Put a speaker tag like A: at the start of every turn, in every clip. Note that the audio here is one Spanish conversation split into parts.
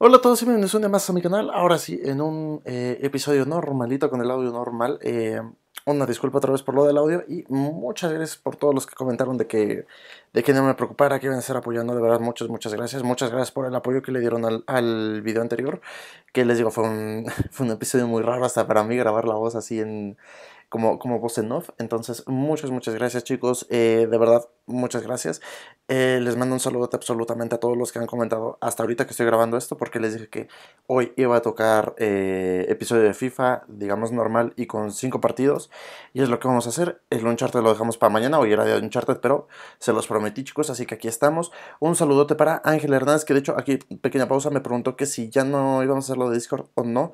A: Hola a todos y bienvenidos una más a mi canal. Ahora sí, en un eh, episodio normalito con el audio normal. Eh, una disculpa otra vez por lo del audio y muchas gracias por todos los que comentaron de que, de que no me preocupara, que iban a estar apoyando. De verdad, muchas, muchas gracias. Muchas gracias por el apoyo que le dieron al, al video anterior. Que les digo, fue fue un episodio muy raro hasta para mí grabar la voz así en, como, como voz en off. Entonces, muchas, muchas gracias chicos, eh, de verdad, muchas gracias. Eh, les mando un saludo absolutamente a todos los que han comentado hasta ahorita que estoy grabando esto, porque les dije que hoy iba a tocar eh, episodio de FIFA, digamos normal y con cinco partidos, y es lo que vamos a hacer. El Uncharted lo dejamos para mañana, hoy era de Uncharted, pero se los prometí chicos, así que aquí estamos. Un saludote para Ángel Hernández, que de hecho aquí, pequeña pausa, me preguntó que si ya no íbamos a hacerlo de Discord o no.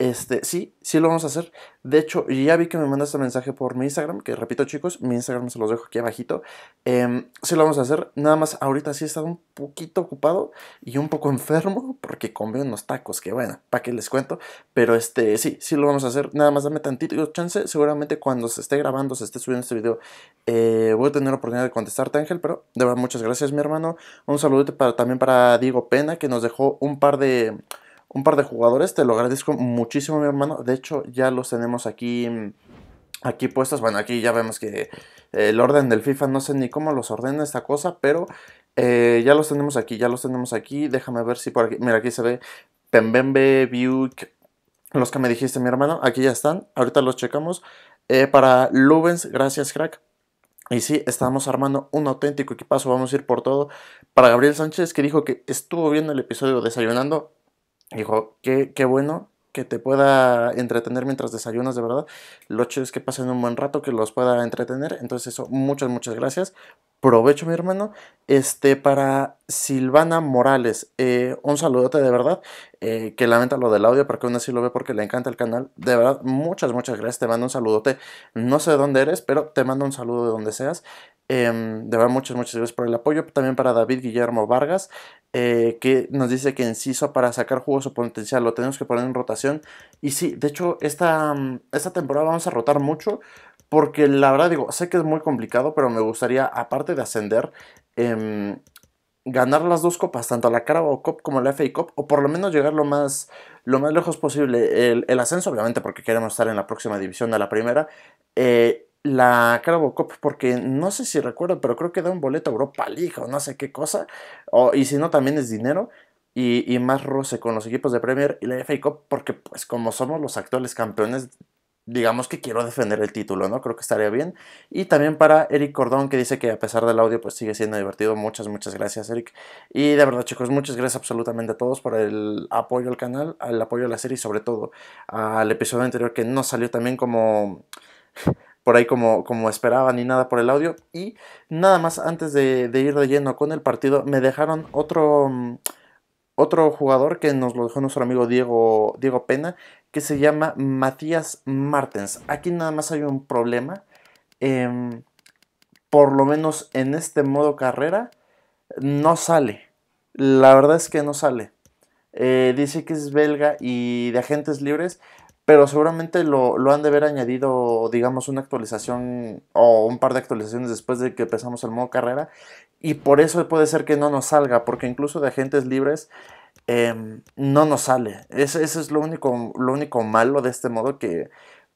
A: Este, sí, sí lo vamos a hacer. De hecho, ya vi que me mandaste mensaje por mi Instagram, que repito chicos, mi Instagram se los dejo aquí abajito. Em, sí lo vamos a hacer, nada más ahorita sí he estado un poquito ocupado y un poco enfermo porque comí unos tacos, que bueno, para qué les cuento. Pero este, sí, sí lo vamos a hacer, nada más dame tantito chance. Seguramente cuando se esté grabando, se esté subiendo este video, eh, voy a tener la oportunidad de contestarte Ángel, pero de verdad muchas gracias mi hermano. Un saludo también para Diego Pena, que nos dejó un par de un par de jugadores. Te lo agradezco muchísimo, mi hermano. De hecho, ya los tenemos aquí. Aquí puestos, bueno, aquí ya vemos que eh, el orden del FIFA, no sé ni cómo los ordena esta cosa, pero eh, ya los tenemos aquí, ya los tenemos aquí. Déjame ver si por aquí, mira, aquí se ve Pembembe, Buick, los que me dijiste, mi hermano. Aquí ya están, ahorita los checamos. Eh, para Lubens, gracias, crack. Y sí, estamos armando un auténtico equipazo, vamos a ir por todo. Para Gabriel Sánchez, que dijo que estuvo viendo el episodio desayunando, Dijo, qué, qué bueno que te pueda entretener mientras desayunas, de verdad. Lo chido es que pasen un buen rato, que los pueda entretener. Entonces eso, muchas, muchas gracias. Provecho, mi hermano. Este, para Silvana Morales, eh, un saludote de verdad, eh, que lamenta lo del audio, pero que aún así lo ve porque le encanta el canal. De verdad, muchas, muchas gracias. Te mando un saludote. No sé de dónde eres, pero te mando un saludo de donde seas. Em, de verdad, muchas, muchas gracias por el apoyo. También para David Guillermo Vargas, eh, que nos dice que en inciso para sacar jugos o potencial lo tenemos que poner en rotación. Y sí, de hecho, esta, mm, esta temporada vamos a rotar mucho. Porque la verdad digo, sé que es muy complicado, pero me gustaría, aparte de ascender, em, ganar las dos copas, tanto la Carabao Cup como la FA Cup, o por lo menos llegar lo más, lo más lejos posible. El, el ascenso, obviamente, porque queremos estar en la próxima división de la primera. Eh, la Carabocop porque no sé si recuerdo, pero creo que da un boleto a Europa League o no sé qué cosa, y si no también es dinero. Y, y, más roce con los equipos de Premier y la FA Cup porque pues como somos los actuales campeones digamos que quiero defender el título, ¿no? Creo que estaría bien. Y también para Eric Cordón, que dice que a pesar del audio, pues sigue siendo divertido. Muchas, muchas gracias, Eric. Y de verdad, chicos, muchas gracias absolutamente a todos por el apoyo al canal, al apoyo a la serie y sobre todo al episodio anterior que no salió también como por ahí como, como esperaba ni nada por el audio. Y nada más antes de, ir de lleno con el partido, me dejaron otro, mm, otro jugador que nos lo dejó nuestro amigo Diego, Diego Pena, que se llama Matías Martens. Aquí nada más hay un problema. Em, por lo menos en este modo carrera, no sale. La verdad es que no sale. Eh, dice que es belga y de agentes libres, pero seguramente lo, han de haber añadido, digamos, una actualización o un par de actualizaciones después de que empezamos el modo carrera. Y por eso puede ser que no nos salga, porque incluso de agentes libres em, no nos sale. Eso, es lo único, lo único malo de este modo que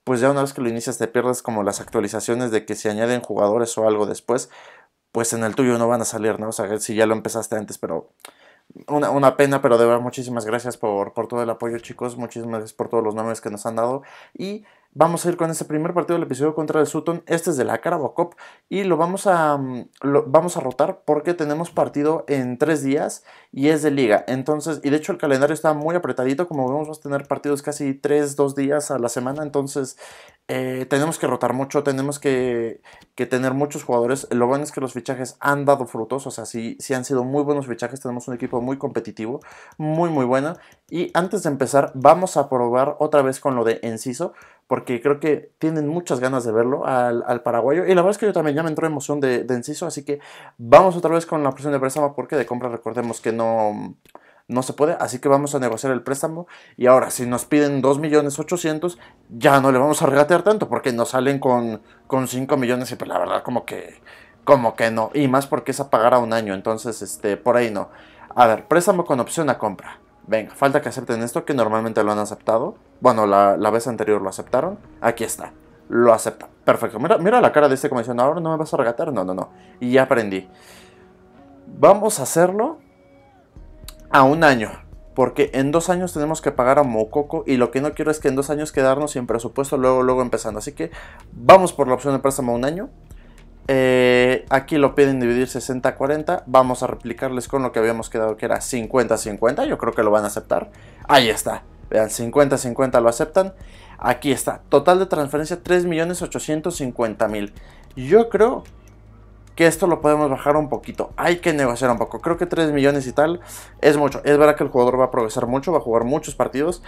A: pues ya una vez que lo inicias te pierdes como las actualizaciones de que si añaden jugadores o algo después, pues en el tuyo no van a salir, ¿no? O sea, si ya lo empezaste antes, pero una, pena, pero de verdad muchísimas gracias por, por todo el apoyo chicos, muchísimas gracias por todos los nombres que nos han dado y Vamos a ir con este primer partido del episodio contra el Sutton. Este es de la Carabao Cup y lo vamos a, mm, vamos a rotar porque tenemos partido en tres días y es de liga. Entonces, y de hecho el calendario está muy apretadito. Como vemos, vamos a tener partidos casi tres, dos días a la semana. Entonces, eh, tenemos que rotar mucho, tenemos que, que, tener muchos jugadores. Lo bueno es que los fichajes han dado frutos, o sea, sí, sí han sido muy buenos fichajes. Tenemos un equipo muy competitivo, muy, muy bueno. Y antes de empezar, vamos a probar otra vez con lo de Enciso porque creo que tienen muchas ganas de verlo al, paraguayo. Y la verdad es que yo también ya me entró emoción de, de Enciso, así que vamos otra vez con la opción de préstamo, porque de compra recordemos que no, no se puede, así que vamos a negociar el préstamo. Y ahora, si nos piden 2.800.000, ya no le vamos a regatear tanto, porque nos salen con, con 5 millones y pues la verdad como que, como que no. Y más porque es a pagar a un año, entonces este, por ahí no. A ver, préstamo con opción a compra venga, falta que acepten esto, que normalmente lo han aceptado. Bueno, la, vez anterior lo aceptaron, aquí está, lo acepta. Perfecto, mira, la cara de este comisionado, ahora no me vas a regatar, no, no, no, y ya aprendí. Vamos a hacerlo a un año, porque en dos años tenemos que pagar a Mococo y lo que no quiero es que en dos años quedarnos sin presupuesto luego, luego empezando. Así que vamos por la opción de préstamo a un año eh, aquí lo piden dividir 60-40. Vamos a replicarles con lo que habíamos quedado que era 50-50. Yo creo que lo van a aceptar. Ahí está. Vean, 50-50 lo aceptan. Aquí está. Total de transferencia 3.850.000. Yo creo que esto lo podemos bajar un poquito. Hay que negociar un poco. Creo que 3 millones y tal es mucho. Es verdad que el jugador va a progresar mucho, va a jugar muchos partidos.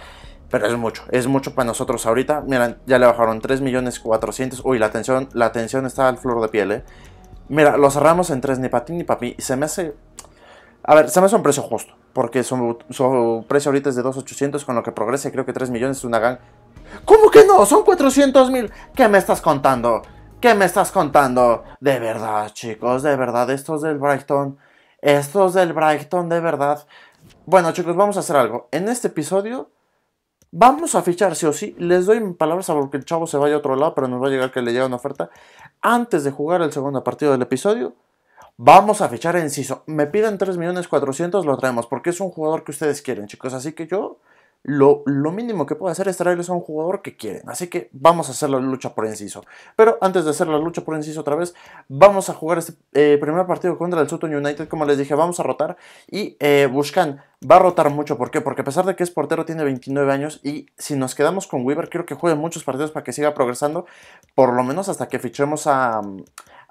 A: Pero es mucho, es mucho para nosotros ahorita. Miren, ya le bajaron 3 millones Uy, la atención, la atención está al flor de piel, ¿eh? Mira, lo cerramos en 3 ni patín ti ni para Y se me hace... A ver, se me hace un precio justo. Porque su, su precio ahorita es de 2.800, con lo que progrese creo que 3 millones es una gana. ¿Cómo que no? Son 400.000. ¿Qué me estás contando? ¿Qué me estás contando? De verdad, chicos, de verdad, estos del Brighton. Estos del Brighton, de verdad. Bueno, chicos, vamos a hacer algo. En este episodio Vamos a fichar, sí o sí. Les doy palabras a que el chavo se vaya a otro lado, pero nos va a llegar que le llegue una oferta. Antes de jugar el segundo partido del episodio, vamos a fichar en Enciso. Me piden 3 millones lo traemos, porque es un jugador que ustedes quieren, chicos. Así que yo lo, mínimo que puede hacer es traerles a un jugador que quieren. Así que vamos a hacer la lucha por inciso Pero antes de hacer la lucha por inciso otra vez, vamos a jugar este eh, primer partido contra el Sutton United. Como les dije, vamos a rotar. Y eh, va a rotar mucho. ¿Por qué? Porque a pesar de que es portero, tiene 29 años. Y si nos quedamos con Weaver, quiero que juegue muchos partidos para que siga progresando. Por lo menos hasta que fichemos a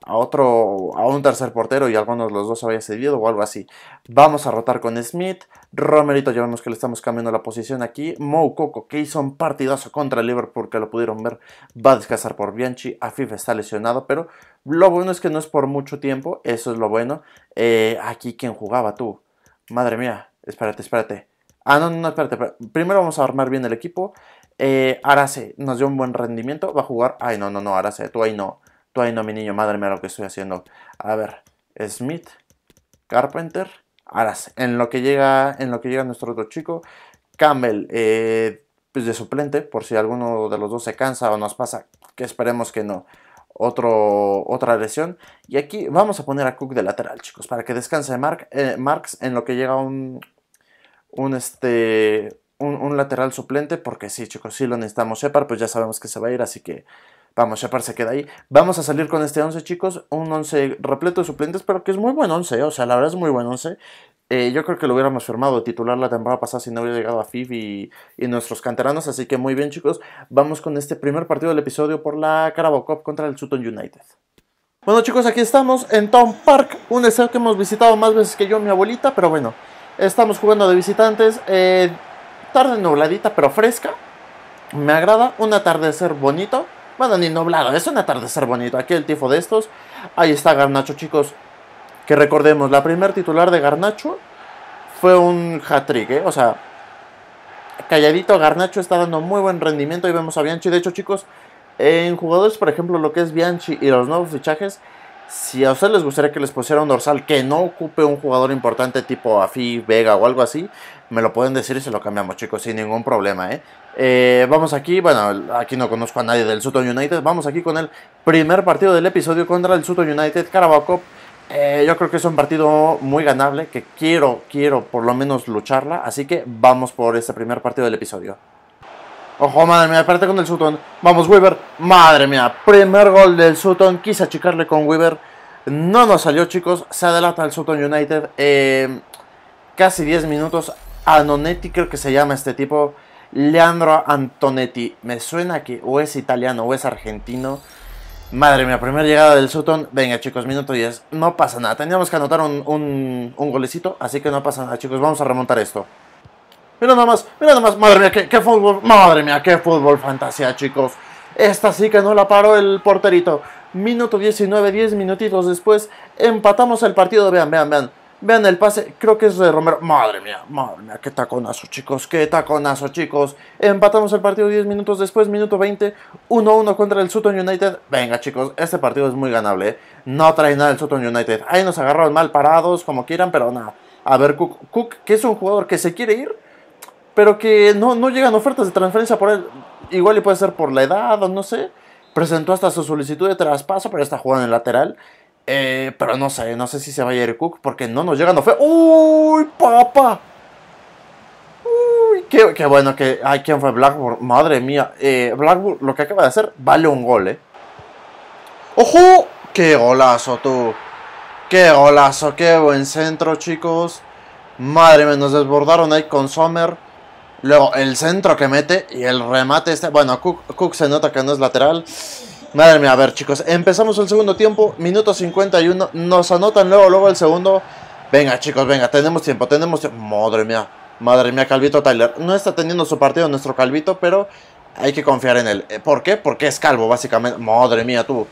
A: a otro, a un tercer portero y alguno de los dos había cedido o algo así. Vamos a rotar con Smith. Romerito, ya vemos que le estamos cambiando la posición aquí. Mo Coco, que hizo un partidazo contra el Liverpool, que lo pudieron ver, va a descansar por Bianchi. Afife está lesionado, pero lo bueno es que no es por mucho tiempo, eso es lo bueno. Eh, aquí, ¿quién jugaba tú? Madre mía, espérate, espérate. Ah, no, no, espérate, Primero vamos a armar bien el equipo. Eh, Arase nos dio un buen rendimiento, va a jugar. Ay, no, no, no, Arase, tú ahí no no, mi niño, madre mía, lo que estoy haciendo. A ver, Smith, Carpenter, Aras. En lo que llega, en lo que llega nuestro otro chico, Campbell, eh, pues de suplente, por si alguno de los dos se cansa o nos pasa, que esperemos que no. Otro, otra lesión. Y aquí vamos a poner a Cook de lateral, chicos, para que descanse Mark, eh, en lo que llega un, un, este, un, lateral suplente, porque sí, chicos, si lo necesitamos. separ pues ya sabemos que se va a ir, así que Vamos, Shepard se queda ahí. Vamos a salir con este 11, chicos. Un 11 repleto de suplentes, pero que es muy buen 11. ¿eh? O sea, la verdad es muy buen 11. Eh, yo creo que lo hubiéramos firmado titular la temporada pasada si no hubiera llegado a FIB y, nuestros canteranos. Así que muy bien, chicos. Vamos con este primer partido del episodio por la Carabocop contra el Sutton United. Bueno, chicos, aquí estamos en Town Park. Un estadio que hemos visitado más veces que yo mi abuelita. Pero bueno, estamos jugando de visitantes. Eh, tarde nubladita, pero fresca. Me agrada. Un atardecer bonito. Bueno, ni noblado es un atardecer bonito. Aquí el tifo de estos. Ahí está Garnacho, chicos. Que recordemos, la primer titular de Garnacho fue un hat-trick, ¿eh? O sea, calladito, Garnacho está dando muy buen rendimiento. y vemos a Bianchi. De hecho, chicos, en jugadores, por ejemplo, lo que es Bianchi y los nuevos fichajes, si a ustedes les gustaría que les pusiera un dorsal que no ocupe un jugador importante tipo Afi, Vega o algo así, me lo pueden decir y se lo cambiamos, chicos, sin ningún problema, ¿eh? Eh, vamos aquí, bueno, aquí no conozco a nadie del Sutton United. Vamos aquí con el primer partido del episodio contra el Sutton United Carabao eh, yo creo que es un partido muy ganable, que quiero, quiero por lo menos lucharla. Así que vamos por este primer partido del episodio. Ojo, madre mía, aparte con el Sutton. Vamos, Weaver. Madre mía, primer gol del Sutton. Quise achicarle con Weaver. No nos salió, chicos. Se adelanta el Sutton United. Eh, casi 10 minutos. Anonetti creo que se llama este tipo. Leandro Antonetti. Me suena que o es italiano o es argentino. Madre mía, primera llegada del Sutton. Venga, chicos, minuto 10. No pasa nada. Teníamos que anotar un, un, golecito, así que no pasa nada, chicos. Vamos a remontar esto. Mira más, mira más, Madre mía, qué, qué fútbol. Madre mía, qué fútbol fantasía, chicos. Esta sí que no la paró el porterito. Minuto 19, 10 minutitos después. Empatamos el partido. Vean, vean, vean. Vean el pase, creo que es de Romero. Madre mía, madre mía, qué taconazo, chicos, qué taconazo, chicos. Empatamos el partido 10 minutos después, minuto 20, 1-1 contra el Sutton United. Venga, chicos, este partido es muy ganable. ¿eh? No trae nada el Sutton United. Ahí nos agarraron mal parados, como quieran, pero nada. A ver, Cook, que es un jugador que se quiere ir, pero que no, no llegan ofertas de transferencia por él. Igual y puede ser por la edad o no sé. Presentó hasta su solicitud de traspaso, pero está jugando en lateral. Eh, pero no sé, no sé si se va a ir Cook porque no nos no fue ¡Uy, papá! ¡Uy! Qué, bueno que. ¡Ay, quién fue Blackburn! Madre mía. Eh, Blackburn, lo que acaba de hacer, vale un gol, ¿eh? ¡Ojo! ¡Qué golazo, tú! ¡Qué golazo! ¡Qué buen centro, chicos! Madre mía, nos desbordaron ahí con Sommer. Luego el centro que mete y el remate este. Bueno, Cook, Cook se nota que no es lateral. Madre mía, a ver chicos, empezamos el segundo tiempo, minuto 51, nos anotan luego, luego el segundo. Venga chicos, venga, tenemos tiempo, tenemos tiempo. Madre mía, madre mía, Calvito Tyler. No está teniendo su partido nuestro Calvito, pero hay que confiar en él. Eh, ¿Por qué? Porque es calvo, básicamente. Madre mía, tú.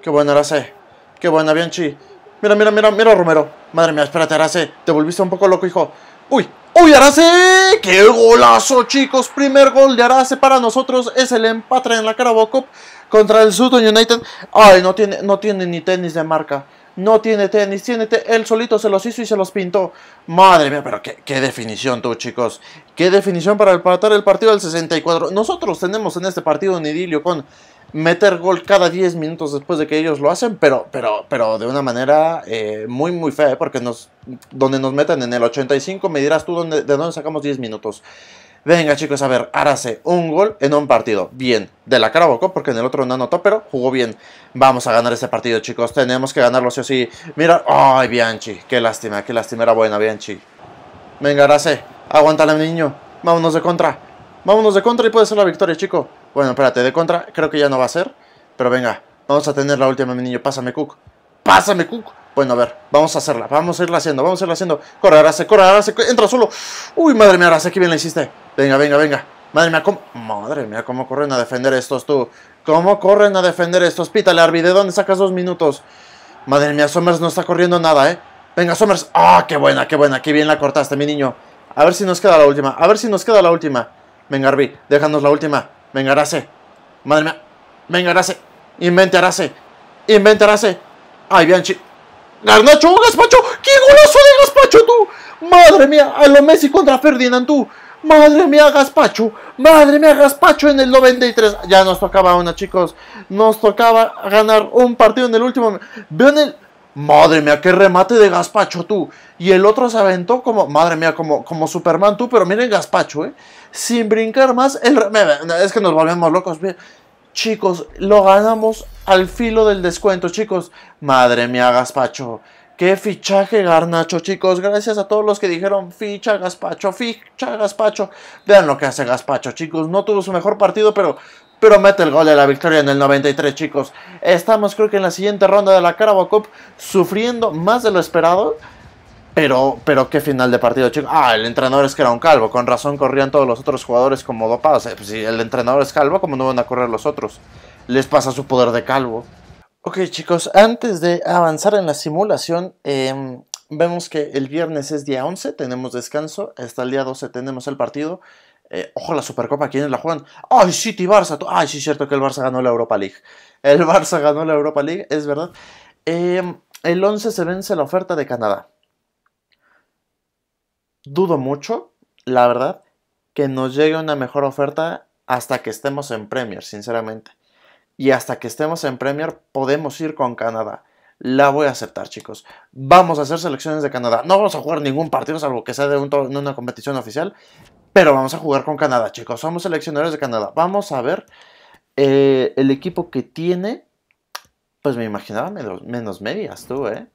A: Qué buena Arase, qué buena Bianchi. Mira, mira, mira, mira Romero. Madre mía, espérate Arase, te volviste un poco loco, hijo. ¡Uy! ¡Uy, Arase! ¡Qué golazo, chicos! Primer gol de Arase para nosotros. Es el empate en la Carabocop contra el Sutton United. Ay, no tiene, no tiene ni tenis de marca. No tiene tenis, tiene él solito se los hizo y se los pintó. Madre mía, pero qué, definición tú, chicos. Qué definición para el partido del 64. Nosotros tenemos en este partido un idilio con meter gol cada 10 minutos después de que ellos lo hacen, pero, pero, pero de una manera eh, muy, muy fea, ¿eh? porque nos, donde nos meten en el 85, me dirás tú dónde, de dónde sacamos 10 minutos. Venga chicos, a ver, Arase, un gol en un partido. Bien, de la cara porque en el otro no anotó, pero jugó bien. Vamos a ganar este partido chicos, tenemos que ganarlo sí o sí. Mira, ay Bianchi, qué lástima, qué lástima, era buena Bianchi. Venga Arase, aguántale niño, vámonos de contra. Vámonos de contra y puede ser la victoria chico. Bueno, espérate, de contra creo que ya no va a ser, pero venga, vamos a tener la última mi niño, pásame Cook. Pásame, Cook. Bueno, a ver, vamos a hacerla, vamos a irla haciendo, vamos a irla haciendo. Corre, Arase, corre, Arase, entra solo. Uy, madre mía, Arase, qué bien la hiciste. Venga, venga, venga. Madre mía, cómo... Madre mía, cómo corren a defender estos, tú. Cómo corren a defender estos. Pítale, Arby, ¿de dónde sacas dos minutos? Madre mía, Somers no está corriendo nada, ¿eh? Venga, Somers. ¡Ah, qué buena, qué buena! Qué bien la cortaste, mi niño. A ver si nos queda la última, a ver si nos queda la última. Venga, Arby, déjanos la última. Venga, Arase. Madre mía. Venga, Arase. Invente, Arase ay Bianchi. Garnacho, Gaspacho. ¡Qué golazo de Gaspacho tú! Madre mía, a lo Messi contra Ferdinand tú. Madre mía, Gaspacho. Madre mía, Gaspacho en el 93. Ya nos tocaba una, chicos. Nos tocaba ganar un partido en el último. Vean el. Madre mía, qué remate de Gaspacho tú. Y el otro se aventó como, madre mía, como, como Superman tú, pero miren Gaspacho, ¿eh? Sin brincar más, el... Es que nos volvemos locos. Mira. Chicos, lo ganamos al filo del descuento, chicos. Madre mía, Gaspacho. Qué fichaje, Garnacho, chicos. Gracias a todos los que dijeron ficha, Gaspacho, ficha, Gaspacho. Vean lo que hace Gaspacho, chicos. No tuvo su mejor partido, pero pero mete el gol de la victoria en el 93, chicos. Estamos creo que en la siguiente ronda de la Carabao Cup sufriendo más de lo esperado. Pero, pero qué final de partido, chicos. Ah, el entrenador es que era un calvo. Con razón corrían todos los otros jugadores como dopados. si eh, pues el entrenador es calvo, ¿cómo no van a correr los otros? Les pasa su poder de calvo. Ok, chicos, antes de avanzar en la simulación, em, vemos que el viernes es día 11, tenemos descanso. Hasta el día 12 tenemos el partido. Eh, ojo, la Supercopa, ¿quiénes la juegan? ¡Ay, City, Barça! ¡Ay, sí es cierto que el Barça ganó la Europa League! El Barça ganó la Europa League, es verdad. Em, el 11 se vence la oferta de Canadá dudo mucho, la verdad, que nos llegue una mejor oferta hasta que estemos en Premier, sinceramente. Y hasta que estemos en Premier podemos ir con Canadá. La voy a aceptar, chicos. Vamos a hacer selecciones de Canadá. No vamos a jugar ningún partido, salvo que sea de una competición oficial. Pero vamos a jugar con Canadá, chicos. Somos seleccionadores de Canadá. Vamos a ver eh, el equipo que tiene. Pues me imaginaba menos, menos medias tú, ¿eh?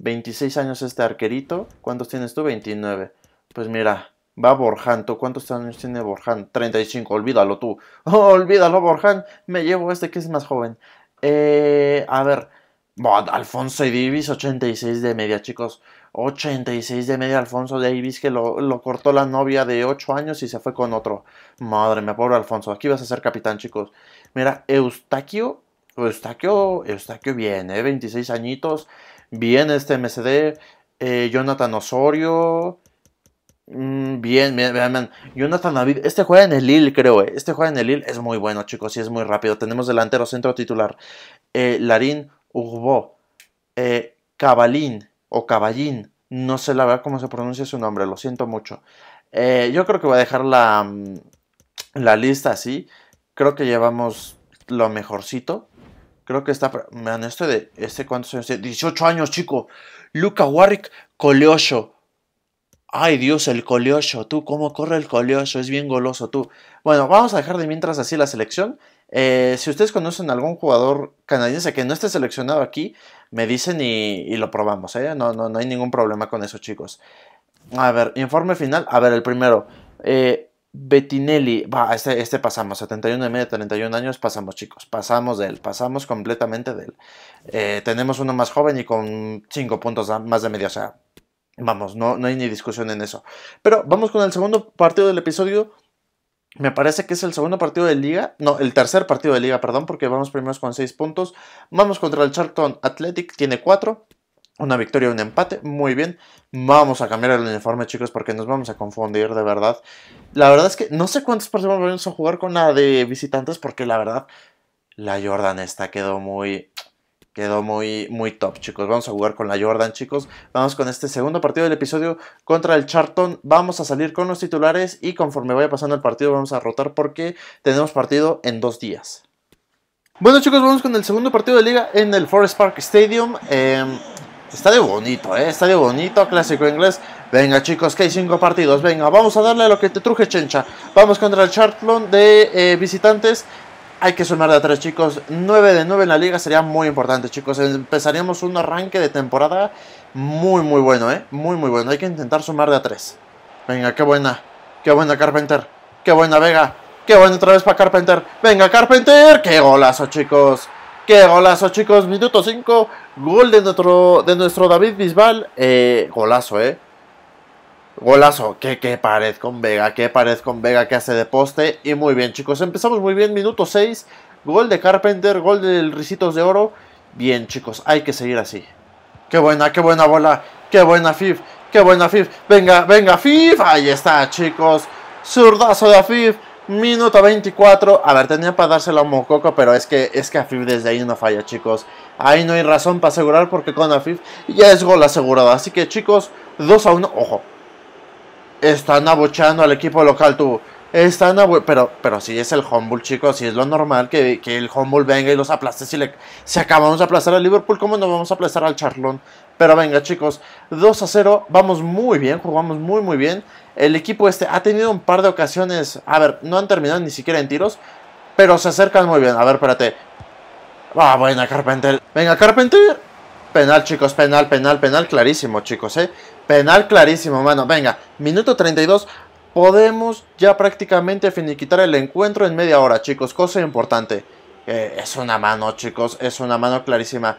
A: 26 años este arquerito. ¿Cuántos tienes tú? 29. Pues mira, va Borján. ¿Tú cuántos años tiene Borján? 35, olvídalo tú. Oh, olvídalo, Borján. Me llevo este que es más joven. Eh, a ver. Alfonso Alfonso Davis, 86 de media, chicos. 86 de media, Alfonso Davis, que lo, cortó la novia de 8 años y se fue con otro. Madre mía, pobre Alfonso. Aquí vas a ser capitán, chicos. Mira, Eustaquio. Eustaquio, Eustaquio bien, ¿eh? 26 añitos. Bien este MCD. Eh, Jonathan Osorio. Mm, bien, bien, bien, Jonathan David, este juega en el Lille, creo. Este juega en el Lille es muy bueno, chicos, y es muy rápido. Tenemos delantero centro titular. Eh, Larín Urbó eh, Cabalín o Caballín. No sé la verdad cómo se pronuncia su nombre, lo siento mucho. Eh, yo creo que voy a dejar la, mm, la lista así. Creo que llevamos lo mejorcito. Creo que está. Man, este de. Este cuántos 18 años, chico. Luca Warwick Coleosho. Ay Dios, el colioso, tú, cómo corre el colioso, es bien goloso tú. Bueno, vamos a dejar de mientras así la selección. Eh, si ustedes conocen algún jugador canadiense que no esté seleccionado aquí, me dicen y, lo probamos. ¿eh? No, no, hay ningún problema con eso, chicos. A ver, informe final. A ver, el primero. Eh, Bettinelli. Va, este, este, pasamos. 71 y medio, 31 años. Pasamos, chicos. Pasamos de él. Pasamos completamente de él. Eh, tenemos uno más joven y con 5 puntos más de media. O sea, Vamos, no, no hay ni discusión en eso. Pero vamos con el segundo partido del episodio. Me parece que es el segundo partido de liga, no, el tercer partido de liga, perdón, porque vamos primeros con 6 puntos. Vamos contra el Charlton Athletic, tiene 4. Una victoria, un empate, muy bien. Vamos a cambiar el uniforme, chicos, porque nos vamos a confundir, de verdad. La verdad es que no sé cuántos partidos vamos a jugar con la de visitantes, porque la verdad, la Jordan esta quedó muy quedó muy, muy top, chicos. Vamos a jugar con la Jordan, chicos. Vamos con este segundo partido del episodio contra el Charlton. Vamos a salir con los titulares y conforme vaya pasando el partido vamos a rotar porque tenemos partido en dos días. Bueno, chicos, vamos con el segundo partido de liga en el Forest Park Stadium. Eh, em, estadio bonito, ¿eh? Estadio bonito, clásico inglés. Venga, chicos, que hay cinco partidos. Venga, vamos a darle a lo que te truje, chencha. Vamos contra el Charlton de eh, visitantes hay que sumar de a tres, chicos. 9 de 9 en la liga sería muy importante, chicos. Empezaríamos un arranque de temporada muy, muy bueno, ¿eh? Muy, muy bueno. Hay que intentar sumar de a tres. Venga, qué buena. Qué buena, Carpenter. Qué buena, Vega. Qué buena otra vez para Carpenter. Venga, Carpenter. Qué golazo, chicos. ¡Qué golazo, chicos! Minuto 5, gol de nuestro, de nuestro David Bisbal. Eh, golazo, ¿eh? Golazo, que, pared con Vega, que pared con Vega que hace de poste. Y muy bien, chicos, empezamos muy bien. Minuto 6, gol de Carpenter, gol del Ricitos de Oro. Bien, chicos, hay que seguir así. Qué buena, qué buena bola, qué buena FIF, qué buena FIF. Venga, venga, FIF. Ahí está, chicos. Zurdazo de FIF. Minuto 24. A ver, tenía para dársela a Mococo, pero es que, es que Afif desde ahí no falla, chicos. Ahí no hay razón para asegurar porque con Afif ya es gol asegurado. Así que, chicos, 2 a 1. Ojo, están abuchando al equipo local, tú. Están pero, pero si es el Humboldt, chicos, si es lo normal que, el Humboldt venga y los aplaste. Si, le, acabamos de aplastar al Liverpool, ¿cómo no vamos a aplastar al Charlón? Pero venga, chicos, 2 a 0, vamos muy bien, jugamos muy, muy bien. El equipo este ha tenido un par de ocasiones, a ver, no han terminado ni siquiera en tiros, pero se acercan muy bien. A ver, espérate. va ah, buena, Carpenter. Venga, Carpenter. Penal, chicos, penal, penal, penal clarísimo, chicos, ¿eh? Penal clarísimo, mano. Venga, minuto 32. Podemos ya prácticamente finiquitar el encuentro en media hora, chicos. Cosa importante. Eh, es una mano, chicos. Es una mano clarísima.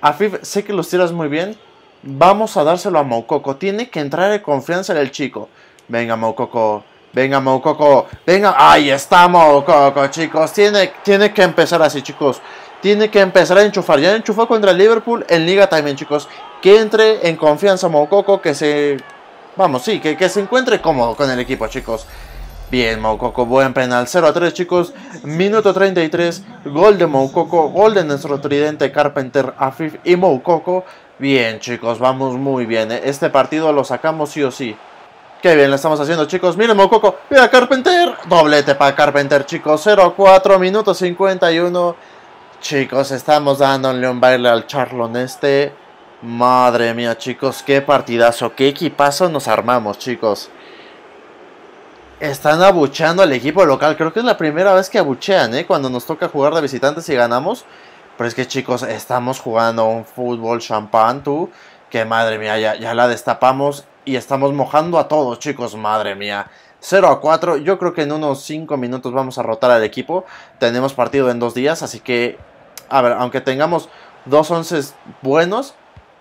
A: Afif, sé que los tiras muy bien. Vamos a dárselo a Moukoko. Tiene que entrar en confianza en el chico. Venga, Moukoko. Venga, Moukoko. Venga. Ahí está Moukoko, chicos. Tiene, tiene que empezar así, chicos tiene que empezar a enchufar. Ya enchufó contra el Liverpool en liga también, chicos. Que entre en confianza Mococo, que se... Vamos, sí, que, se encuentre cómodo con el equipo, chicos. Bien, Moukoko, buen penal. 0 a 3, chicos. Minuto 33. Gol de Moukoko. Gol de nuestro tridente Carpenter, Afif y Moukoko. Bien, chicos, vamos muy bien. ¿eh? Este partido lo sacamos sí o sí. Qué bien lo estamos haciendo, chicos. Miren, Moukoko. Mira, Carpenter. Doblete para Carpenter, chicos. 0 a 4, minuto 51. Chicos, estamos dándole un baile al charlon este. Madre mía, chicos, qué partidazo, qué equipazo nos armamos, chicos. Están abucheando al equipo local. Creo que es la primera vez que abuchean, ¿eh? Cuando nos toca jugar de visitantes y ganamos. Pero es que, chicos, estamos jugando un fútbol champán, tú. Que madre mía, ya, ya la destapamos y estamos mojando a todos, chicos, madre mía. 0 a 4. Yo creo que en unos 5 minutos vamos a rotar al equipo. Tenemos partido en dos días, así que a ver, aunque tengamos dos onces buenos,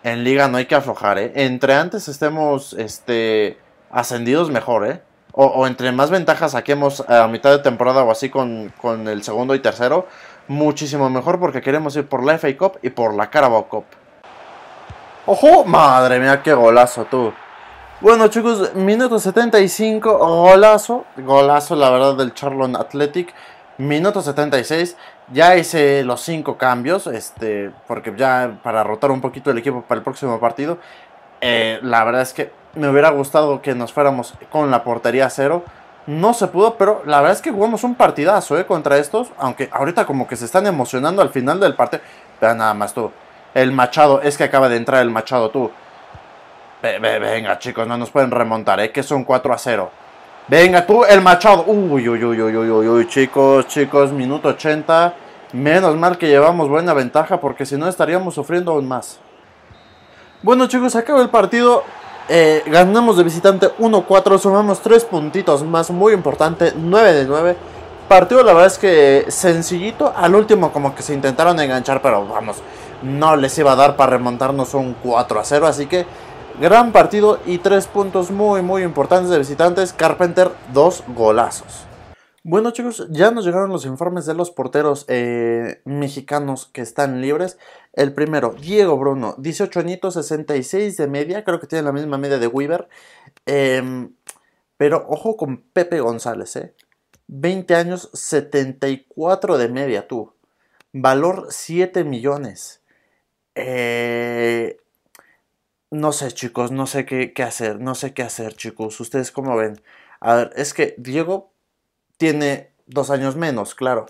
A: en liga no hay que aflojar, ¿eh? Entre antes estemos este, ascendidos mejor, ¿eh? O, entre más ventajas saquemos a mitad de temporada o así con, con, el segundo y tercero, muchísimo mejor porque queremos ir por la FA Cup y por la Carabao Cup. ¡Ojo! ¡Madre mía, qué golazo tú! Bueno chicos, minuto 75, golazo, golazo la verdad del Charlon Athletic. Minuto 76, ya hice los cinco cambios, este, porque ya para rotar un poquito el equipo para el próximo partido. Eh, la verdad es que me hubiera gustado que nos fuéramos con la portería a cero. No se pudo, pero la verdad es que jugamos un partidazo eh, contra estos. Aunque ahorita como que se están emocionando al final del partido. Vean nada más tú. El Machado, es que acaba de entrar el Machado tú. venga chicos, no nos pueden remontar, eh, que son 4 a 0. Venga, tú, el Machado. Uy, uy, uy, uy, uy, uy, chicos, chicos, minuto 80. Menos mal que llevamos buena ventaja porque si no estaríamos sufriendo aún más. Bueno, chicos, acaba el partido. Eh, ganamos de visitante 1-4, sumamos 3 puntitos más, muy importante, 9 de 9. Partido, la verdad es que sencillito. Al último, como que se intentaron enganchar, pero vamos, no les iba a dar para remontarnos un 4 0. Así que Gran partido y tres puntos muy muy importantes de visitantes. Carpenter, dos golazos. Bueno chicos, ya nos llegaron los informes de los porteros eh, mexicanos que están libres. El primero, Diego Bruno, 18 añitos, 66 de media, creo que tiene la misma media de Weaver. Em, pero ojo con Pepe González, eh. 20 años, 74 de media tú. Valor 7 millones. Eh, no sé, chicos, no sé qué, hacer, no sé qué hacer, chicos. ¿Ustedes cómo ven? A ver, es que Diego tiene dos años menos, claro,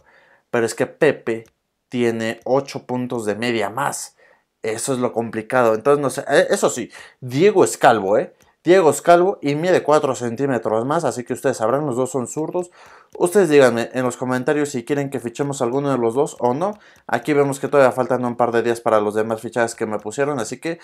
A: pero es que Pepe tiene ocho puntos de media más. Eso es lo complicado. Entonces, no sé, eh, eso sí, Diego es calvo, ¿eh? Diego es calvo y mide cuatro centímetros más, así que ustedes sabrán, los dos son zurdos. Ustedes díganme en los comentarios si quieren que fichemos alguno de los dos o no. Aquí vemos que todavía faltan un par de días para los demás fichajes que me pusieron, así que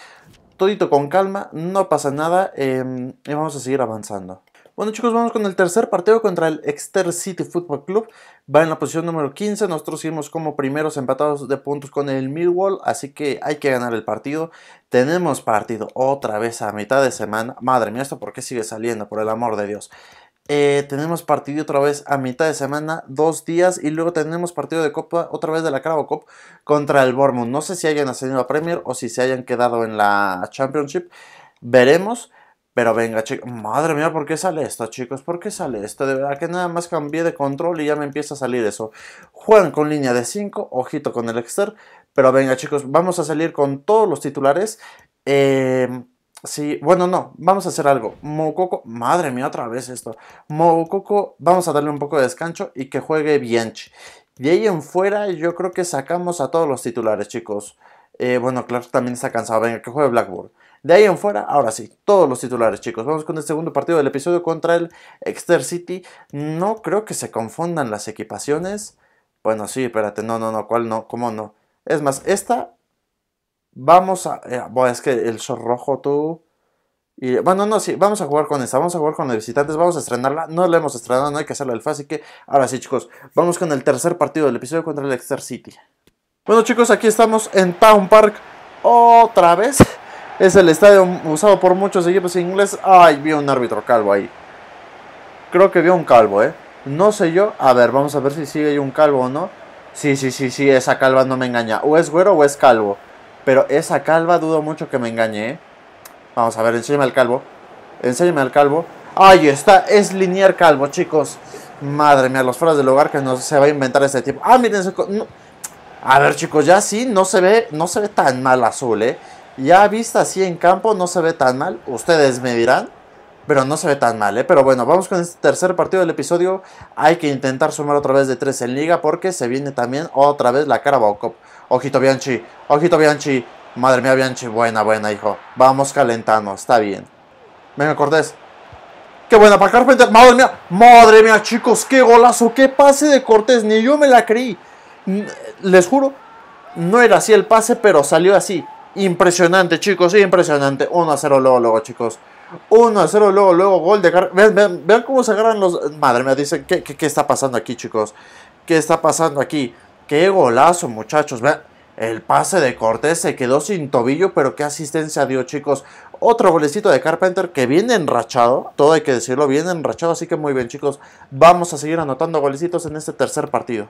A: todito con calma, no pasa nada em, y vamos a seguir avanzando. Bueno chicos, vamos con el tercer partido contra el Exeter City Football Club. Va en la posición número 15, nosotros seguimos como primeros empatados de puntos con el Millwall, así que hay que ganar el partido. Tenemos partido otra vez a mitad de semana. Madre mía, ¿esto por qué sigue saliendo? Por el amor de Dios. Eh, tenemos partido otra vez a mitad de semana, dos días, y luego tenemos partido de Copa otra vez de la Carabao Cup contra el Bournemouth. No sé si hayan ascendido a Premier o si se hayan quedado en la Championship. Veremos. Pero venga, chicos, madre mía, ¿por qué sale esto, chicos? ¿Por qué sale esto? De verdad que nada más cambié de control y ya me empieza a salir eso. Juegan con línea de 5, ojito con el Exter. Pero venga, chicos, vamos a salir con todos los titulares. Eh, Sí, bueno, no, vamos a hacer algo. Mococo, madre mía, otra vez esto. Mococo, vamos a darle un poco de descanso y que juegue bien, De ahí en fuera, yo creo que sacamos a todos los titulares, chicos. Eh, bueno, claro, también está cansado. Venga, que juegue Blackboard. De ahí en fuera, ahora sí, todos los titulares, chicos. Vamos con el segundo partido del episodio contra el Exeter City. No creo que se confundan las equipaciones. Bueno, sí, espérate, no, no, no, ¿cuál no? ¿Cómo no? Es más, esta Vamos a. Eh, bueno, es que el sol rojo tú. Y, bueno, no, sí, vamos a jugar con esta, vamos a jugar con los visitantes, vamos a estrenarla. No la hemos estrenado, no hay que hacerla del así que ahora sí, chicos, vamos con el tercer partido del episodio contra el Exter City. Bueno, chicos, aquí estamos en Town Park otra vez. Es el estadio usado por muchos equipos ingleses. Ay, vi un árbitro calvo ahí. Creo que vi un calvo, ¿eh? No sé yo. A ver, vamos a ver si sigue ahí un calvo o no. Sí, sí, sí, sí, esa calva no me engaña. O es güero o es calvo. Pero esa calva dudo mucho que me engañe. ¿eh? Vamos a ver, enséñame al calvo. Enséñame al calvo. Ahí está, es linear calvo, chicos. Madre mía, los fueras del lugar que no se va a inventar este tipo. Ah, miren, ese a ver, chicos, ya sí, no se ve, no se ve tan mal azul, ¿eh? Ya vista así en campo, no se ve tan mal. Ustedes me dirán. Pero no se ve tan mal, ¿eh? Pero bueno, vamos con este tercer partido del episodio. Hay que intentar sumar otra vez de tres en liga porque se viene también otra vez la Carabao Cup. Ojito Bianchi, ojito Bianchi. Madre mía, Bianchi, buena, buena, hijo. Vamos calentando, está bien. Venga, Cortés. Qué buena para Carpenter. Madre mía, madre mía, chicos, qué golazo, qué pase de Cortés. Ni yo me la creí. Les juro, no era así el pase, pero salió así. Impresionante, chicos, impresionante. 1 a 0 luego, luego, chicos. 1 0, luego, luego, gol de Carpenter. Vean, cómo se agarran los. Madre mía, dicen, ¿qué, qué está pasando aquí, chicos? ¿Qué está pasando aquí? Qué golazo, muchachos. Vean, el pase de Cortés se quedó sin tobillo, pero qué asistencia dio, chicos. Otro golecito de Carpenter que viene enrachado, todo hay que decirlo, viene enrachado, así que muy bien, chicos. Vamos a seguir anotando golecitos en este tercer partido.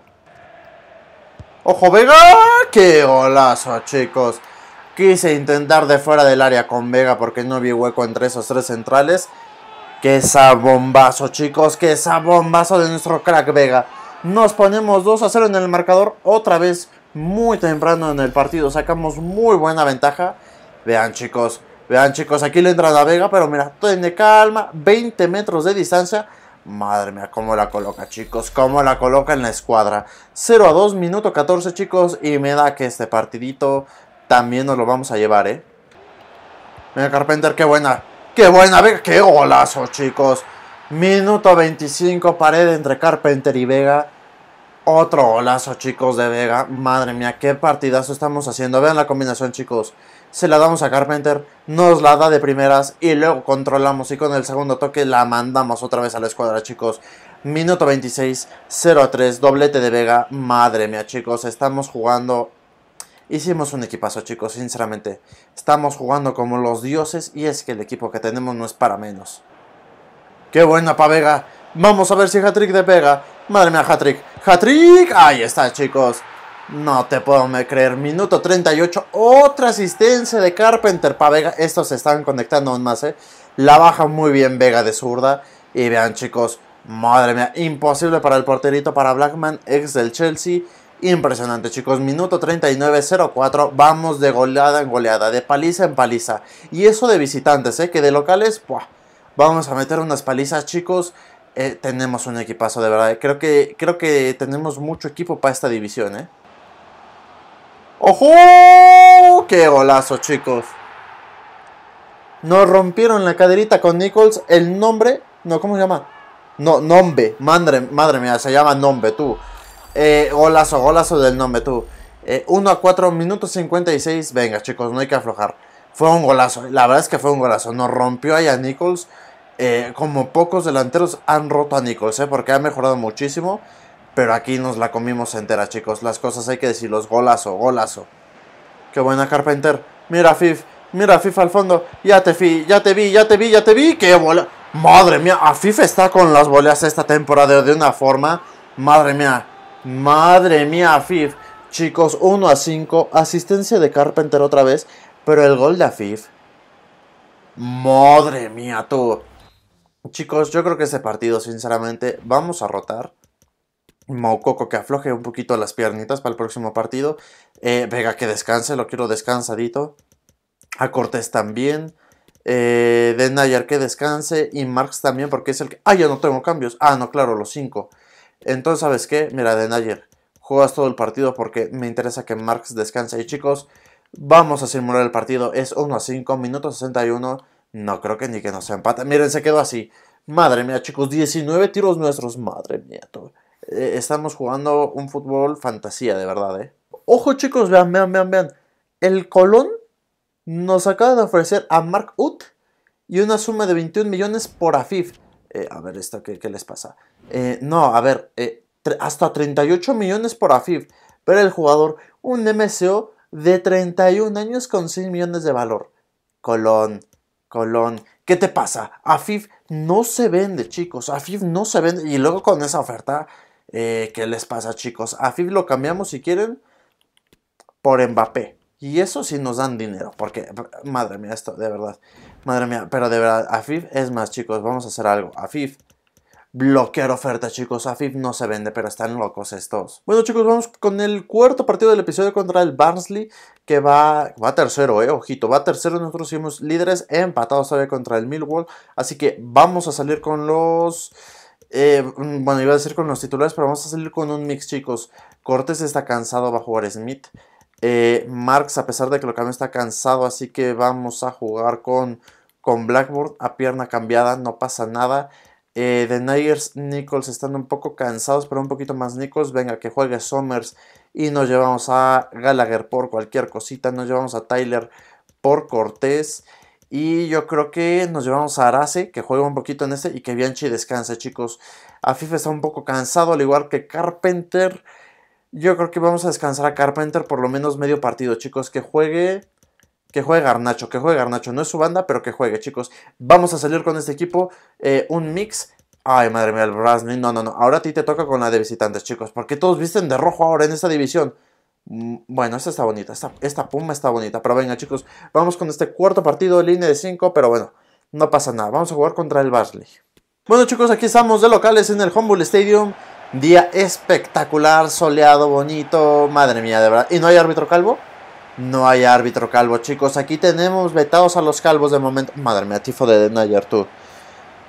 A: ¡Ojo Vega! ¡Qué golazo, chicos! Quise intentar de fuera del área con Vega porque no vi hueco entre esos tres centrales. ¡Qué sabombazo, chicos! ¡Qué sabombazo de nuestro crack Vega! Nos ponemos 2 a 0 en el marcador otra vez muy temprano en el partido. Sacamos muy buena ventaja. Vean chicos, vean chicos, aquí le entra la Vega, pero mira, tiene calma, 20 metros de distancia. Madre mía, cómo la coloca, chicos. Cómo la coloca en la escuadra. 0 a 2, minuto 14, chicos. Y me da que este partidito también nos lo vamos a llevar, ¿eh? Mira, Carpenter, qué buena. Qué buena, qué golazo, chicos. Minuto 25, pared entre Carpenter y Vega. Otro golazo, chicos, de Vega. Madre mía, qué partidazo estamos haciendo. Vean la combinación, chicos. Se la damos a Carpenter, nos la da de primeras y luego controlamos. Y con el segundo toque la mandamos otra vez a la escuadra, chicos. Minuto 26, 0 a 3, doblete de Vega. Madre mía, chicos, estamos jugando. Hicimos un equipazo, chicos, sinceramente. Estamos jugando como los dioses y es que el equipo que tenemos no es para menos. ¡Qué buena pa' Vega! Vamos a ver si hat-trick de Vega. Madre mía, hat-trick. ¡Hat-trick! Ahí está, chicos. No te puedo creer. Minuto 38. Otra asistencia de Carpenter para Vega. Estos se están conectando aún más, ¿eh? La baja muy bien Vega de zurda. Y vean, chicos. Madre mía. Imposible para el porterito, para Blackman, ex del Chelsea. Impresionante, chicos. Minuto 39-04. Vamos de goleada en goleada. De paliza en paliza. Y eso de visitantes, ¿eh? Que de locales, ¡buah! Vamos a meter unas palizas, chicos. Eh, tenemos un equipazo, de verdad. Creo que, creo que tenemos mucho equipo para esta división, ¿eh? ¡Ojo! ¡Qué golazo, chicos! Nos rompieron la caderita con Nichols. El nombre... No, ¿cómo se llama? No, nombre. Madre, madre mía, se llama nombre, tú. Eh, golazo, golazo del nombre, tú. 1 eh, a 4, minutos 56. Venga, chicos, no hay que aflojar. Fue un golazo. La verdad es que fue un golazo. Nos rompió ahí a Nichols. Eh, como pocos delanteros han roto a Nichols, eh, porque ha mejorado muchísimo. Pero aquí nos la comimos entera, chicos. Las cosas hay que decirlos. Golazo, golazo. Qué buena Carpenter. Mira, Fif. Mira, Fif al fondo. Ya te, vi ya te vi, ya te vi, ya te vi. Qué bola. Madre mía, a Fif está con las boleas esta temporada de una forma. Madre mía. Madre mía, Fif. Chicos, 1 a 5. Asistencia de Carpenter otra vez. Pero el gol de Afif. Madre mía, tú. Chicos, yo creo que ese partido, sinceramente, vamos a rotar. Mococo que afloje un poquito las piernitas para el próximo partido. Eh, Vega que descanse, lo quiero descansadito. A Cortés también. Eh, Denayer que descanse. Y Marx también, porque es el que. Ah, ya no tengo cambios. Ah, no, claro, los cinco. Entonces, ¿sabes qué? Mira, Denayer, juegas todo el partido porque me interesa que Marx descanse. Y chicos, vamos a simular el partido. Es 1 a 5, minuto 61. No creo que ni que no se empate Miren, se quedó así. Madre mía, chicos, 19 tiros nuestros. Madre mía, tú. Eh, estamos jugando un fútbol fantasía, de verdad, ¿eh? Ojo, chicos, vean, vean, vean, vean. El Colón nos acaba de ofrecer a Mark Ut y una suma de 21 millones por AFIF. Eh, a ver, ¿esto qué, les pasa? Eh, no, a ver, hasta 38 millones por AFIF. Pero el jugador, un MCO de 31 años con 6 millones de valor. Colón, Colón. ¿Qué te pasa? AFIF no se vende, chicos. AFIF no se vende. Y luego con esa oferta, eh, ¿qué les pasa, chicos? AFIF lo cambiamos, si quieren, por Mbappé. Y eso sí nos dan dinero, porque, madre mía, esto, de verdad. Madre mía, pero de verdad, AFIF es más, chicos, vamos a hacer algo. AFIF, Bloquear oferta chicos. Afip no se vende, pero están locos estos. Bueno, chicos, vamos con el cuarto partido del episodio contra el Barnsley, que va, va tercero, eh. Ojito, va tercero. Nosotros seguimos líderes, empatados todavía contra el Millwall. Así que vamos a salir con los. Eh, bueno, iba a decir con los titulares, pero vamos a salir con un mix, chicos. cortes está cansado, va a jugar Smith. Eh, Marx, a pesar de que lo cambio, está cansado, así que vamos a jugar con, con Blackboard a pierna cambiada, no pasa nada. Eh, de Nichols están un poco cansados, pero un poquito más Nichols. Venga, que juegue Somers. Y nos llevamos a Gallagher por cualquier cosita. Nos llevamos a Tyler por Cortés. Y yo creo que nos llevamos a Arase, que juega un poquito en este. Y que Bianchi descanse, chicos. A FIFA está un poco cansado, al igual que Carpenter. Yo creo que vamos a descansar a Carpenter por lo menos medio partido, chicos. Que juegue que juegue Garnacho, que juegue Garnacho. No es su banda, pero que juegue, chicos. Vamos a salir con este equipo. Eh, un mix. Ay, madre mía, el Brasny. No, no, no. Ahora a ti te toca con la de visitantes, chicos. Porque todos visten de rojo ahora en esta división. Mm, bueno, esta está bonita. Esta, puma está bonita. Pero venga, chicos. Vamos con este cuarto partido, línea de 5. Pero bueno, no pasa nada. Vamos a jugar contra el Barsley. Bueno, chicos, aquí estamos de locales en el Humboldt Stadium. Día espectacular, soleado, bonito. Madre mía, de verdad. ¿Y no hay árbitro calvo? No hay árbitro calvo, chicos. Aquí tenemos vetados a los calvos de momento. Madre mía, tifo de Denayer, tú.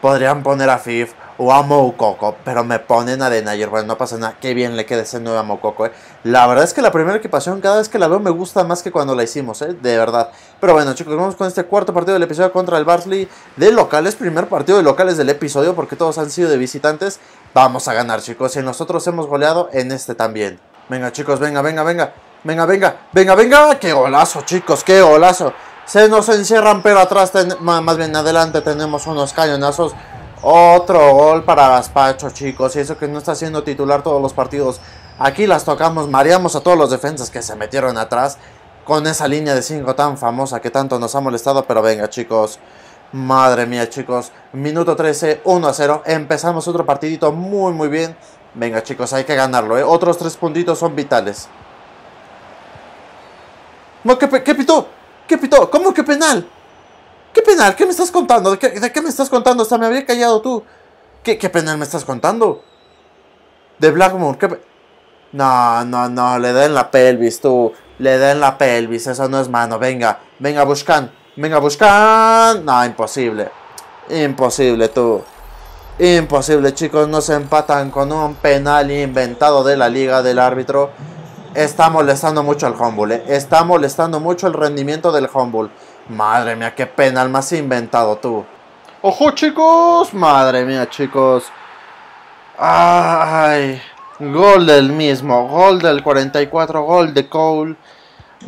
A: Podrían poner a Fif o a Moukoko, pero me ponen a Denayer. Bueno, no pasa nada. Qué bien le queda ese nuevo a Moukoko, eh. La verdad es que la primera equipación, cada vez que la veo, me gusta más que cuando la hicimos, eh. De verdad. Pero bueno, chicos, vamos con este cuarto partido del episodio contra el Barsley de locales. Primer partido de locales del episodio, porque todos han sido de visitantes. Vamos a ganar, chicos. Y nosotros hemos goleado en este también. Venga, chicos, venga, venga, venga. Venga, venga, venga, venga. Qué golazo, chicos, qué golazo. Se nos encierran, pero atrás, más bien adelante tenemos unos cañonazos. Otro gol para Gaspacho, chicos. Y eso que no está siendo titular todos los partidos. Aquí las tocamos, mareamos a todos los defensas que se metieron atrás. Con esa línea de 5 tan famosa que tanto nos ha molestado. Pero venga, chicos. Madre mía, chicos. Minuto 13, 1 a 0. Empezamos otro partidito muy, muy bien. Venga, chicos, hay que ganarlo, ¿eh? Otros tres puntitos son vitales. ¿qué, ¿qué, pitó? ¿Qué pitó? ¿Cómo que penal? ¿Qué penal? ¿Qué me estás contando? ¿De qué, qué me estás contando? sea, me había callado tú. ¿Qué, qué penal me estás contando? De Blackmore, ¿qué No, no, no, le da en la pelvis, tú. Le da en la pelvis, eso no es mano. Venga, venga, Buscan. Venga, Buscan. No, imposible. Imposible, tú. Imposible, chicos, no se empatan con un penal inventado de la liga del árbitro está molestando mucho al Humble, ¿eh? está molestando mucho el rendimiento del Humble. Madre mía, qué penal más inventado tú. ¡Ojo, chicos! Madre mía, chicos. ¡Ay! Gol del mismo, gol del 44, gol de Cole.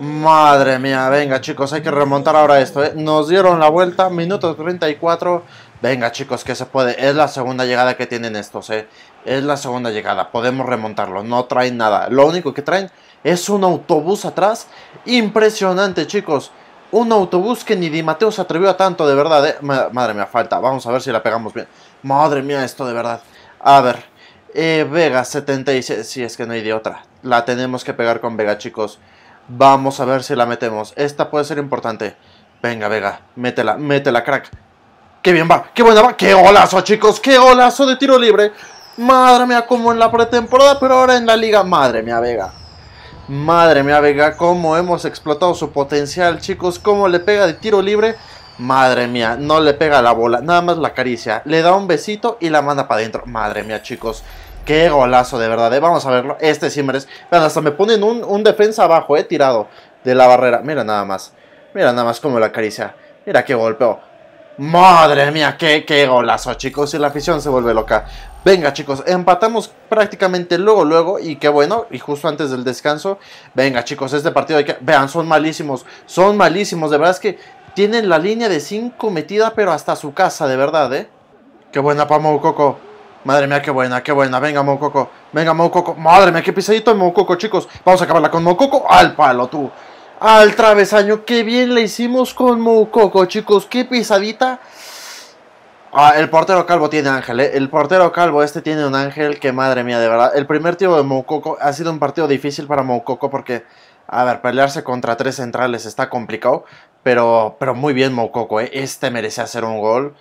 A: Madre mía, venga chicos, hay que remontar ahora esto. ¿eh? Nos dieron la vuelta, minuto 34. Venga chicos, que se puede. Es la segunda llegada que tienen estos. ¿eh? es la segunda llegada. Podemos remontarlo. No traen nada. Lo único que traen es un autobús atrás. Impresionante, chicos. Un autobús que ni Di Mateo se atrevió a tanto, de verdad. ¿eh? Madre mía, falta. Vamos a ver si la pegamos bien. Madre mía, esto de verdad. A ver. Eh, Vega 76. Si es que no hay de otra. La tenemos que pegar con Vega, chicos. Vamos a ver si la metemos. Esta puede ser importante. Venga, Vega. Métela, métela, crack. ¡Qué bien va! ¡Qué buena va! ¡Qué golazo, chicos! ¡Qué golazo de tiro libre! Madre mía, como en la pretemporada, pero ahora en la liga. Madre mía, Vega. Madre mía, Vega, Como hemos explotado su potencial, chicos. Como le pega de tiro libre. Madre mía, no le pega la bola, nada más la acaricia. Le da un besito y la manda para adentro. Madre mía, chicos. Qué golazo, de verdad. Eh. Vamos a verlo. Este sí merece. Vean, hasta me ponen un, defensa abajo, eh, tirado de la barrera. Mira nada más. Mira nada más cómo la acaricia. Mira qué golpeo. Madre mía, qué, qué golazo, chicos. Y la afición se vuelve loca. Venga chicos, empatamos prácticamente luego, luego y qué bueno, y justo antes del descanso, venga chicos, este partido hay que... Vean, son malísimos, son malísimos, de verdad es que tienen la línea de 5 metida pero hasta su casa, de verdad, ¿eh? Qué buena para Moukoko, madre mía, qué buena, qué buena, venga Moukoko, venga Moukoko, madre mía, qué pisadito de Moukoko chicos, vamos a acabarla con Moukoko, al palo tú, al travesaño, qué bien le hicimos con Moukoko chicos, qué pisadita Ah, el portero calvo tiene ángel, ¿eh? El portero calvo este tiene un ángel que madre mía, de verdad. El primer tiro de Moukoko ha sido un partido difícil para Moukoko porque, a ver, pelearse contra tres centrales está complicado, pero, pero muy bien Moukoko, ¿eh? Este merece hacer un gol.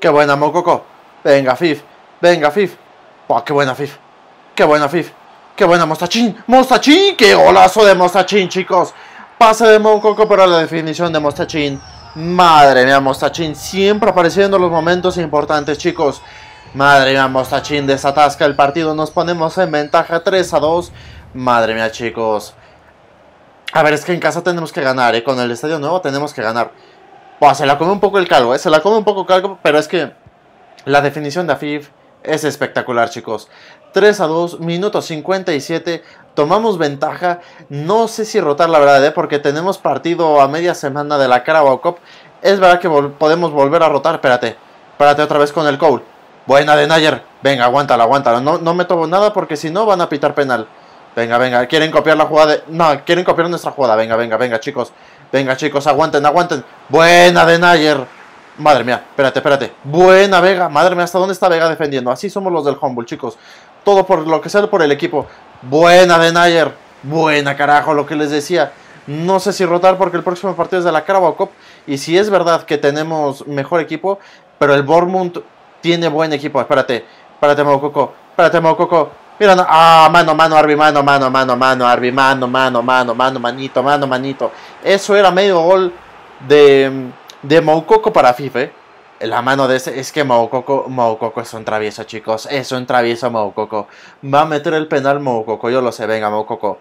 A: ¡Qué buena Moukoko! ¡Venga, Fif! ¡Venga, Fif! ¡Oh, qué buena Fif! ¡Qué buena Fif! ¡Qué buena Mostachín! ¡Mostachín! ¡Qué golazo de Mostachín, chicos! Pase de Moukoko, pero la definición de Mostachín... Madre mía, Mostachín, siempre apareciendo los momentos importantes, chicos. Madre mía, Mostachín desatasca el partido. Nos ponemos en ventaja 3 a 2. Madre mía, chicos. A ver, es que en casa tenemos que ganar, ¿eh? Con el estadio nuevo tenemos que ganar. se la come un poco el calvo, ¿eh? Se la come un poco calvo, pero es que la definición de Afif es espectacular, chicos. 3 a 2, minuto 57 tomamos ventaja. No sé si rotar, la verdad, ¿eh? porque tenemos partido a media semana de la Carabao Cup. Es verdad que podemos volver a rotar. Espérate, espérate otra vez con el Cole. Buena de Nayer. Venga, aguántala, aguántala. No, no me tomo nada porque si no van a pitar penal. Venga, venga. Quieren copiar la jugada de... No, quieren copiar nuestra jugada. Venga, venga, venga, chicos. Venga, chicos, aguanten, aguanten. Buena de Nayer. Madre mía, espérate, espérate. Buena Vega. Madre mía, ¿hasta dónde está Vega defendiendo? Así somos los del Humble, chicos. Todo por lo que sea por el equipo. Buena de Buena carajo lo que les decía. No sé si rotar porque el próximo partido es de la Carabao Cup. Y si es verdad que tenemos mejor equipo, pero el Bormund tiene buen equipo. Espérate, espérate, Mococo. Espérate, Mococo. Mira, ah, mano, mano, Arby, mano, mano, mano, mano, Arby, mano, mano, mano, mano, manito, mano, manito. Eso era medio gol de, de Mococo para FIFA. ¿eh? la mano de ese. Es que Moukoko, Moukoko es un travieso, chicos. Es un travieso Moukoko. Va a meter el penal coco Yo lo sé. Venga, coco.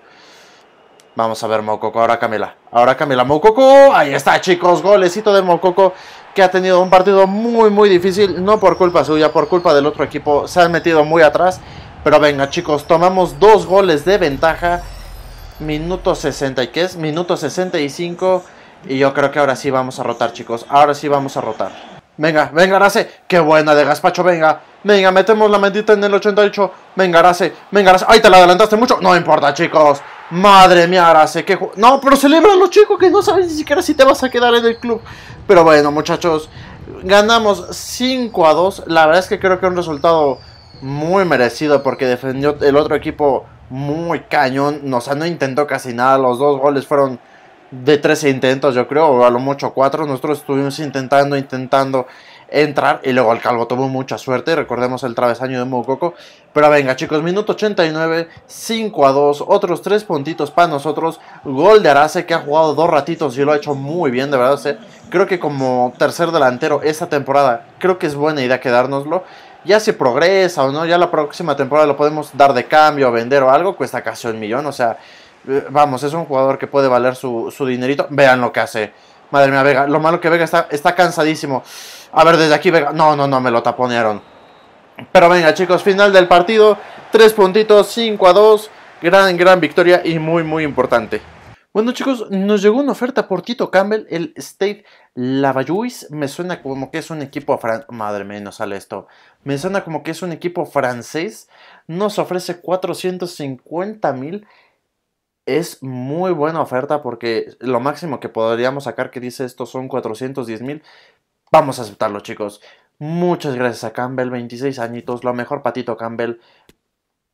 A: Vamos a ver, coco. Ahora Camila. Ahora Camila. coco. Ahí está, chicos. Golecito de coco Que ha tenido un partido muy, muy difícil. No por culpa suya, por culpa del otro equipo. Se han metido muy atrás. Pero venga, chicos. Tomamos dos goles de ventaja. Minuto 60. ¿Y qué es? Minuto 65. Y yo creo que ahora sí vamos a rotar, chicos. Ahora sí vamos a rotar. Venga, venga, Arase. Qué buena de Gaspacho, venga. Venga, metemos la mendita en el 88. Venga, Arase. Venga, Arase. Ay, te la adelantaste mucho. No importa, chicos. Madre mía, Arase. Qué no, pero celebralo, los chicos que no saben ni siquiera si te vas a quedar en el club. Pero bueno, muchachos. Ganamos 5 a 2. La verdad es que creo que es un resultado muy merecido porque defendió el otro equipo muy cañón. o sea, no intentó casi nada. Los dos goles fueron de 13 intentos, yo creo, o a lo mucho cuatro. Nosotros estuvimos intentando, intentando entrar y luego el Calvo tomó mucha suerte, recordemos el travesaño de Mococo. Pero venga, chicos, minuto 89, 5 a 2, otros tres puntitos para nosotros. Gol de Arase que ha jugado dos ratitos y lo ha hecho muy bien, de verdad. Creo que como tercer delantero esta temporada, creo que es buena idea quedárnoslo. Ya si progresa o no, ya la próxima temporada lo podemos dar de cambio, vender o algo, cuesta casi un millón, o sea eh, vamos, es un jugador que puede valer su, dinerito. Vean lo que hace. Madre mía, Vega. Lo malo que Vega está, está cansadísimo. A ver, desde aquí Vega. No, no, no, me lo taponearon. Pero venga, chicos, final del partido. Tres puntitos, 5 a 2. Gran, gran victoria y muy, muy importante. Bueno, chicos, nos llegó una oferta por Tito Campbell, el State Lavayuis. Me suena como que es un equipo francés. Madre mía, no sale esto. Me suena como que es un equipo francés. Nos ofrece 450 mil es muy buena oferta porque lo máximo que podríamos sacar que dice esto son $410,000. mil. Vamos a aceptarlo, chicos. Muchas gracias a Campbell, 26 añitos, lo mejor patito Campbell.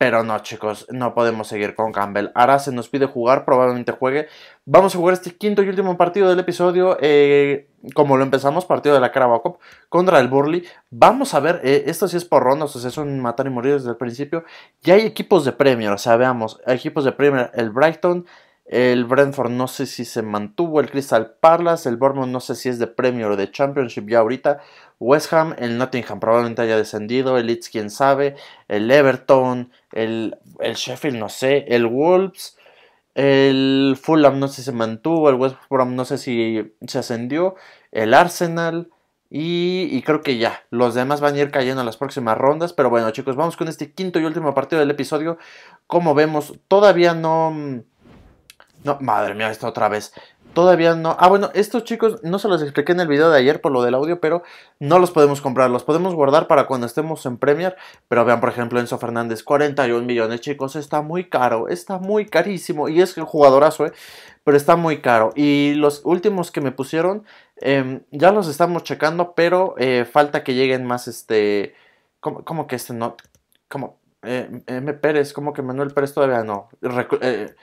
A: Pero no, chicos, no podemos seguir con Campbell. Ahora se nos pide jugar, probablemente juegue. Vamos a jugar este quinto y último partido del episodio, eh, como lo empezamos, partido de la Carabao Cup contra el Burley. Vamos a ver, eh, esto sí es por rondas, o sea, matar y morir desde el principio. Ya hay equipos de Premier, o sea, veamos, equipos de Premier, el Brighton, el Brentford no sé si se mantuvo, el Crystal Palace, el Bournemouth no sé si es de Premier o de Championship ya ahorita. West Ham, el Nottingham probablemente haya descendido, el Leeds quién sabe, el Everton, el, el Sheffield no sé, el Wolves, el Fulham no sé si se mantuvo, el West Brom no sé si se ascendió, el Arsenal y, creo que ya, los demás van a ir cayendo en las próximas rondas, pero bueno chicos, vamos con este quinto y último partido del episodio, como vemos todavía no... Mm, no, madre mía, esto otra vez. Todavía no. Ah, bueno, estos chicos no se los expliqué en el video de ayer por lo del audio, pero no los podemos comprar. Los podemos guardar para cuando estemos en Premier. Pero vean, por ejemplo, Enzo Fernández, 41 millones, chicos. Está muy caro, está muy carísimo. Y es jugadorazo, ¿eh? Pero está muy caro. Y los últimos que me pusieron, em, ya los estamos checando, pero eh, falta que lleguen más este... ¿Cómo, que este no? ¿Cómo? Eh, M. Pérez, ¿Cómo que Manuel Pérez todavía no. Eh,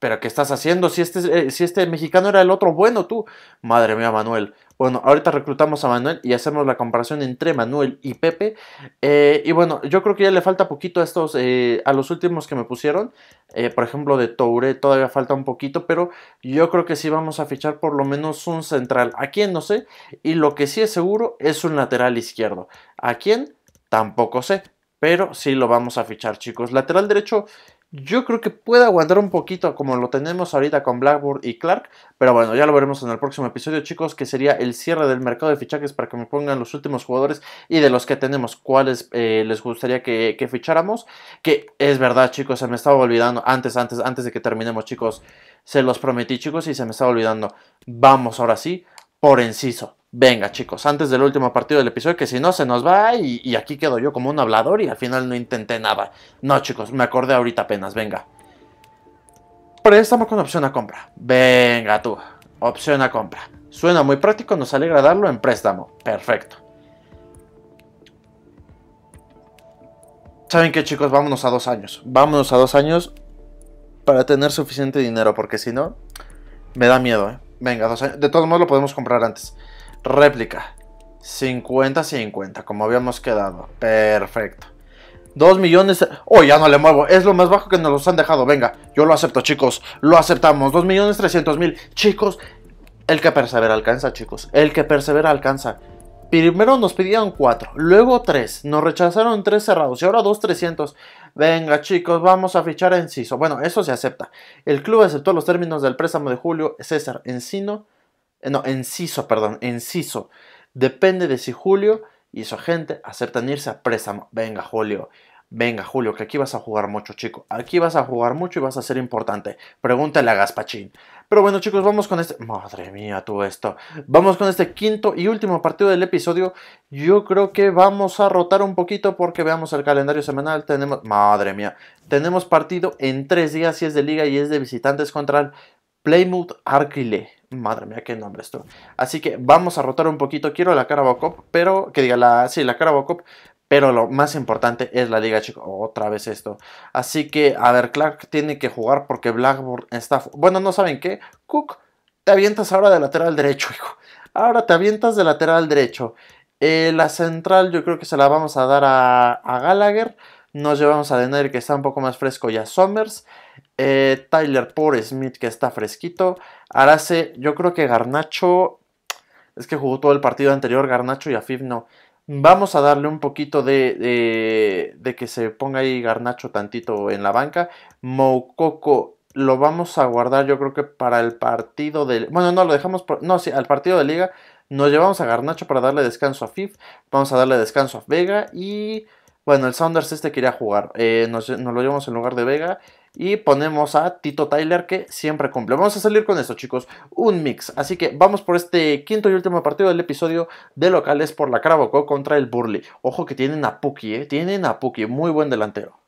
A: ¿Pero qué estás haciendo? Si este, eh, si este mexicano era el otro bueno, tú. Madre mía, Manuel. Bueno, ahorita reclutamos a Manuel y hacemos la comparación entre Manuel y Pepe. Eh, y bueno, yo creo que ya le falta poquito a estos, eh, a los últimos que me pusieron. por ejemplo, de Toure todavía falta un poquito, pero yo creo que sí vamos a fichar por lo menos un central. ¿A quién? No sé. Y lo que sí es seguro es un lateral izquierdo. ¿A quién? Tampoco sé. Pero sí lo vamos a fichar, chicos. Lateral derecho yo creo que puede aguantar un poquito como lo tenemos ahorita con Blackboard y Clark, pero bueno, ya lo veremos en el próximo episodio, chicos, que sería el cierre del mercado de fichajes para que me pongan los últimos jugadores y de los que tenemos cuáles eh, les gustaría que, ficháramos. Que es verdad, chicos, se me estaba olvidando antes, antes, antes de que terminemos, chicos, se los prometí, chicos, y se me estaba olvidando. Vamos ahora sí por Enciso venga chicos, antes del último partido del episodio, que si no se nos va y, aquí quedo yo como un hablador y al final no intenté nada. No chicos, me acordé ahorita apenas, venga. Préstamo con opción a compra. Venga tú, opción a compra. Suena muy práctico, nos alegra darlo en préstamo. Perfecto. ¿Saben qué chicos? Vámonos a dos años. Vámonos a dos años para tener suficiente dinero, porque si no, me da miedo, ¿eh? Venga, dos años. De todos modos lo podemos comprar antes. Réplica. 50-50, como habíamos quedado. Perfecto. 2 millones. Oh, ya no le muevo. Es lo más bajo que nos los han dejado. Venga, yo lo acepto, chicos. Lo aceptamos. 2 millones 300 mil. Chicos, el que persevera alcanza, chicos. El que persevera alcanza. Primero nos pidieron 4, luego 3. Nos rechazaron 3 cerrados y ahora 2 300. Venga, chicos, vamos a fichar en Enciso. Bueno, eso se acepta. El club aceptó los términos del préstamo de Julio César Encino eh, no, Enciso, perdón, Enciso. Depende de si Julio y su gente aceptan irse a préstamo. Venga, Julio. Venga, Julio, que aquí vas a jugar mucho, chico. Aquí vas a jugar mucho y vas a ser importante. Pregúntale a Gaspachín. Pero bueno, chicos, vamos con este. Madre mía, todo esto. Vamos con este quinto y último partido del episodio. Yo creo que vamos a rotar un poquito porque veamos el calendario semanal. Tenemos. Madre mía. Tenemos partido en tres días y es de liga y es de visitantes contra el Plymouth Arquile. Madre mía, qué nombre esto. Así que vamos a rotar un poquito. Quiero la cara Bocop, pero que diga la. Sí, la cara Bocop. Pero lo más importante es la liga, chicos. Otra vez esto. Así que, a ver, Clark tiene que jugar porque Blackboard está. Bueno, no saben qué. Cook, te avientas ahora de lateral derecho, hijo. Ahora te avientas de lateral derecho. Eh, la central yo creo que se la vamos a dar a, Gallagher. Nos llevamos a Denner que está un poco más fresco y a Somers. Eh, Tyler por Smith, que está fresquito. Arase, yo creo que Garnacho. Es que jugó todo el partido anterior Garnacho y Afif no. Vamos a darle un poquito de, de, que se ponga ahí Garnacho tantito en la banca. Moukoko lo vamos a guardar, yo creo que para el partido de. Bueno, no, lo dejamos. Por, no, sí, al partido de Liga. Nos llevamos a Garnacho para darle descanso a Fif. Vamos a darle descanso a Vega. Y. Bueno, el Sounders este quería jugar. Eh, nos, lo llevamos en lugar de Vega. Y ponemos a Tito Tyler que siempre cumple. Vamos a salir con eso, chicos. Un mix. Así que vamos por este quinto y último partido del episodio de locales por la Carabocó contra el Burley. Ojo que tienen a Puki, eh. Tienen a Puki. Muy buen delantero.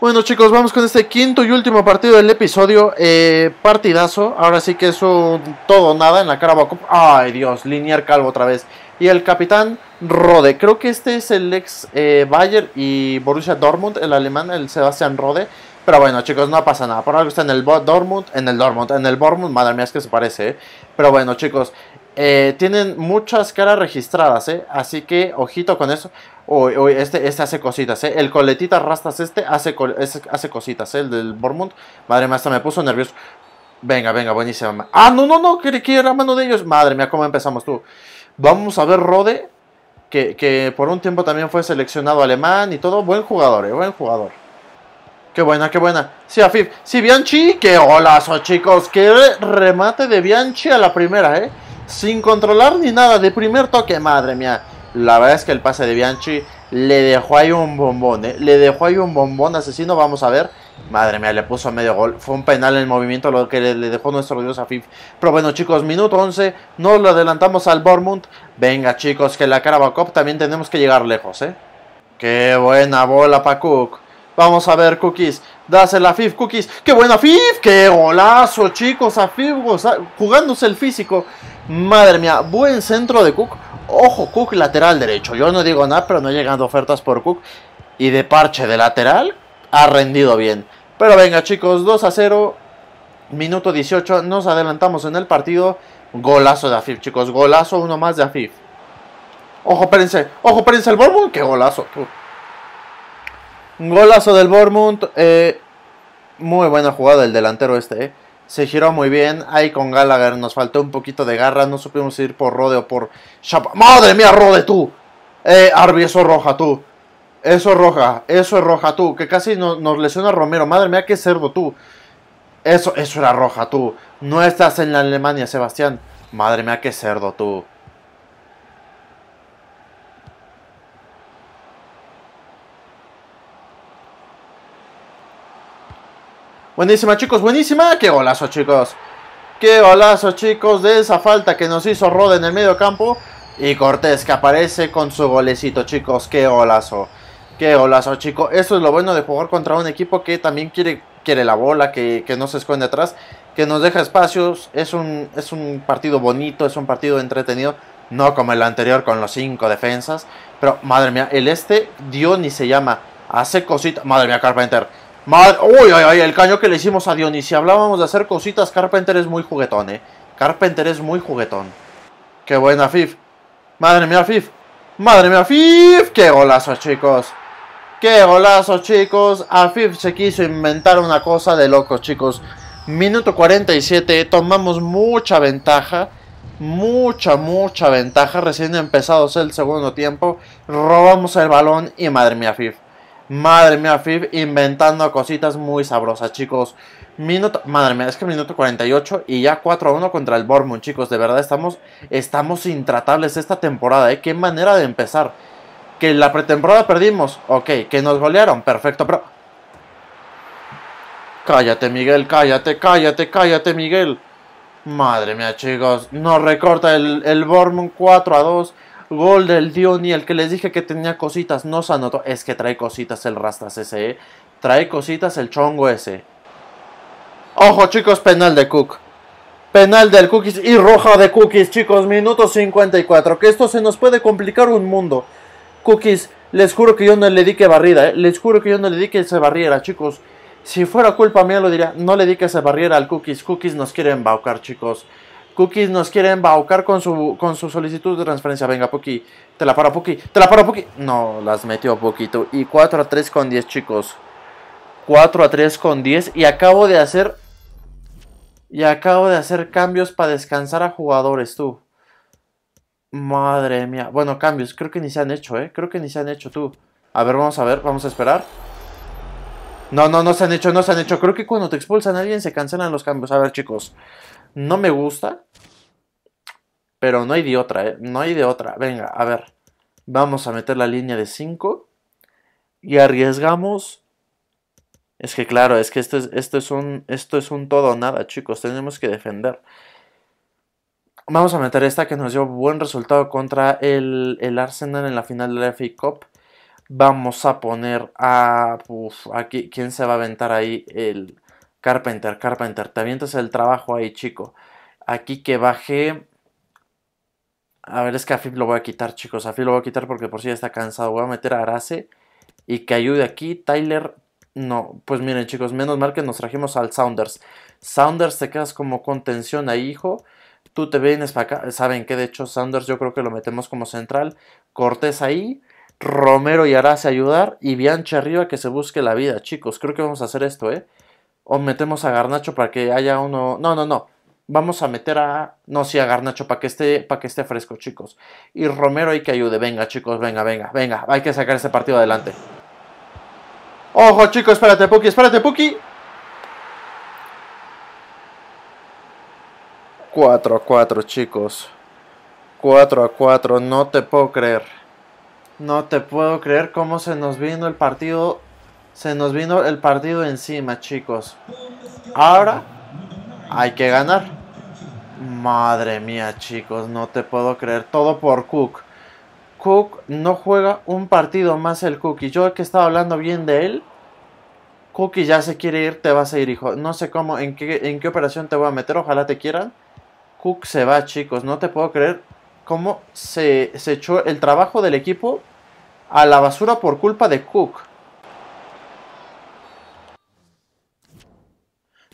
A: Bueno chicos, vamos con este quinto y último partido del episodio. Eh, partidazo. Ahora sí que es un todo nada en la Carabocó, Ay Dios, Linear Calvo otra vez. Y el capitán Rode. Creo que este es el ex eh, Bayer y Borussia Dortmund, el alemán, el Sebastian Rode. Pero bueno, chicos, no pasa nada. Por algo está en el Dortmund, en el Dortmund, en el Bormund, Madre mía, es que se parece. ¿eh? Pero bueno, chicos, eh, tienen muchas caras registradas, ¿eh? Así que, ojito con eso. Uy, este, este hace cositas, ¿eh? El coletita rastas este hace, hace cositas, ¿eh? El del Bormund Madre mía, hasta me puso nervioso. Venga, venga, buenísima. Ah, no, no, no, que, era mano de ellos. Madre mía, ¿cómo empezamos tú? Vamos a ver Rode, que, que por un tiempo también fue seleccionado alemán y todo. Buen jugador, ¿eh? Buen jugador. Qué buena, qué buena. Sí, Afif. Sí, Bianchi, qué golazo, chicos. Qué remate de Bianchi a la primera, ¿eh? Sin controlar ni nada, de primer toque, madre mía. La verdad es que el pase de Bianchi le dejó ahí un bombón, ¿eh? Le dejó ahí un bombón asesino, vamos a ver. Madre mía, le puso medio gol. Fue un penal en el movimiento lo que le, dejó nuestro dios Afif. Pero bueno, chicos, minuto 11. Nos lo adelantamos al Bormund. Venga, chicos, que la Carabao Cup también tenemos que llegar lejos, ¿eh? Qué buena bola, Pakuk. Vamos a ver, Cookies. Dase la Fif, Cookies. ¡Qué buena Fif! ¡Qué golazo, chicos! A Fif jugándose el físico. Madre mía, buen centro de Cook. Ojo, Cook lateral derecho. Yo no digo nada, pero no llegan ofertas por Cook. Y de parche de lateral, ha rendido bien. Pero venga, chicos, 2 a 0. Minuto 18, nos adelantamos en el partido. Golazo de Afif, chicos. Golazo, uno más de Afif. Ojo, espérense. Ojo, espérense el Borbón. ¡Qué golazo! Golazo del Bormund. Eh, muy buena jugada el delantero este. Eh. Se giró muy bien. Ahí con Gallagher nos faltó un poquito de garra. No supimos ir por Rode o por Chapa. ¡Madre mía, Rode tú! Eh, Arby, eso roja tú. Eso es roja. Eso es roja tú. Que casi nos lesiona Romero. Madre mía, qué cerdo tú. Eso, eso era roja tú. No estás en la Alemania, Sebastián. Madre mía, qué cerdo tú. Buenísima, chicos, buenísima. Qué golazo, chicos. Qué golazo, chicos, de esa falta que nos hizo Roda en el medio campo. Y Cortés que aparece con su golecito, chicos. Qué golazo. Qué golazo, chicos. Eso es lo bueno de jugar contra un equipo que también quiere, quiere la bola, que, no se esconde atrás, que nos deja espacios. Es un, es un partido bonito, es un partido entretenido. No como el anterior con los cinco defensas. Pero, madre mía, el este dio ni se llama. Hace cosita. Madre mía, Carpenter. Madre, uy, ay, ay, el caño que le hicimos a Dionisio. Hablábamos de hacer cositas. Carpenter es muy juguetón, eh. Carpenter es muy juguetón. Qué buena, Fif. Madre mía, Fif. Madre mía, Fif. Qué golazo, chicos. Qué golazo, chicos. A Fif se quiso inventar una cosa de locos, chicos. Minuto 47. Tomamos mucha ventaja. Mucha, mucha ventaja. Recién empezados el segundo tiempo. Robamos el balón y madre mía, Fif Madre mía, Fib inventando cositas muy sabrosas, chicos. Minuto, madre mía, es que minuto 48 y ya 4 a 1 contra el Bormund, chicos. De verdad, estamos, estamos intratables esta temporada, ¿eh? Qué manera de empezar. Que la pretemporada perdimos, ok. Que nos golearon, perfecto, pero... Cállate, Miguel, cállate, cállate, cállate, Miguel. Madre mía, chicos. Nos recorta el, el 4 a 2. Gol del Diony, el que les dije que tenía cositas, no se anotó. Es que trae cositas el Rastas ese, eh. Trae cositas el chongo ese. Ojo, chicos, penal de Cook. Penal del Cookies y roja de Cookies, chicos. Minuto 54. Que esto se nos puede complicar un mundo. Cookies, les juro que yo no le di que barrida, eh. Les juro que yo no le di que se barriera, chicos. Si fuera culpa mía lo diría. No le di que se barriera al Cookies. Cookies nos quiere embaucar, chicos. Cookies nos quieren embaucar con su, con su solicitud de transferencia. Venga, Puki. Te la paro, Puki. Te la paro, Puki. No, las metió poquito. Y 4 a 3 con 10, chicos. 4 a 3 con 10. Y acabo de hacer... Y acabo de hacer cambios para descansar a jugadores, tú. Madre mía. Bueno, cambios. Creo que ni se han hecho, ¿eh? Creo que ni se han hecho, tú. A ver, vamos a ver. Vamos a esperar. No, no, no se han hecho, no se han hecho. Creo que cuando te expulsan a alguien se cancelan los cambios. A ver, chicos. No me gusta. Pero no hay de otra, ¿eh? No hay de otra. Venga, a ver. Vamos a meter la línea de 5. Y arriesgamos. Es que claro, es que esto es, esto es un. Esto es un todo o nada, chicos. Tenemos que defender. Vamos a meter esta que nos dio buen resultado contra el, Arsenal en la final de la FA Cup. Vamos a poner a. aquí. ¿Quién se va a aventar ahí el, Carpenter, Carpenter, te avientas el trabajo ahí, chico. Aquí que baje A ver, es que a lo voy a quitar, chicos. A lo voy a quitar porque por si ya está cansado. Voy a meter a Arase y que ayude aquí. Tyler, no. Pues miren, chicos, menos mal que nos trajimos al Sounders. Sounders, te quedas como contención ahí, hijo. Tú te vienes para acá. Saben que de hecho Sounders yo creo que lo metemos como central. Cortés ahí. Romero y Arase ayudar. Y Bianchi arriba que se busque la vida, chicos. Creo que vamos a hacer esto, ¿eh? O metemos a Garnacho para que haya uno. No, no, no. Vamos a meter a. No, sí, a Garnacho para que esté, para que esté fresco, chicos. Y Romero hay que ayude. Venga, chicos, venga, venga, venga. Hay que sacar este partido adelante. Ojo, chicos, espérate, Puki, espérate, Puki. 4 a 4, chicos. 4 a 4, no te puedo creer. No te puedo creer cómo se nos vino el partido se nos vino el partido encima, chicos. Ahora hay que ganar. Madre mía, chicos, no te puedo creer. Todo por Cook. Cook no juega un partido más el Cookie. yo que estaba hablando bien de él, Cookie ya se quiere ir, te vas a ir, hijo. No sé cómo, en qué, en qué operación te voy a meter, ojalá te quieran. Cook se va, chicos, no te puedo creer cómo se echó el trabajo del equipo a la basura por culpa de Cook.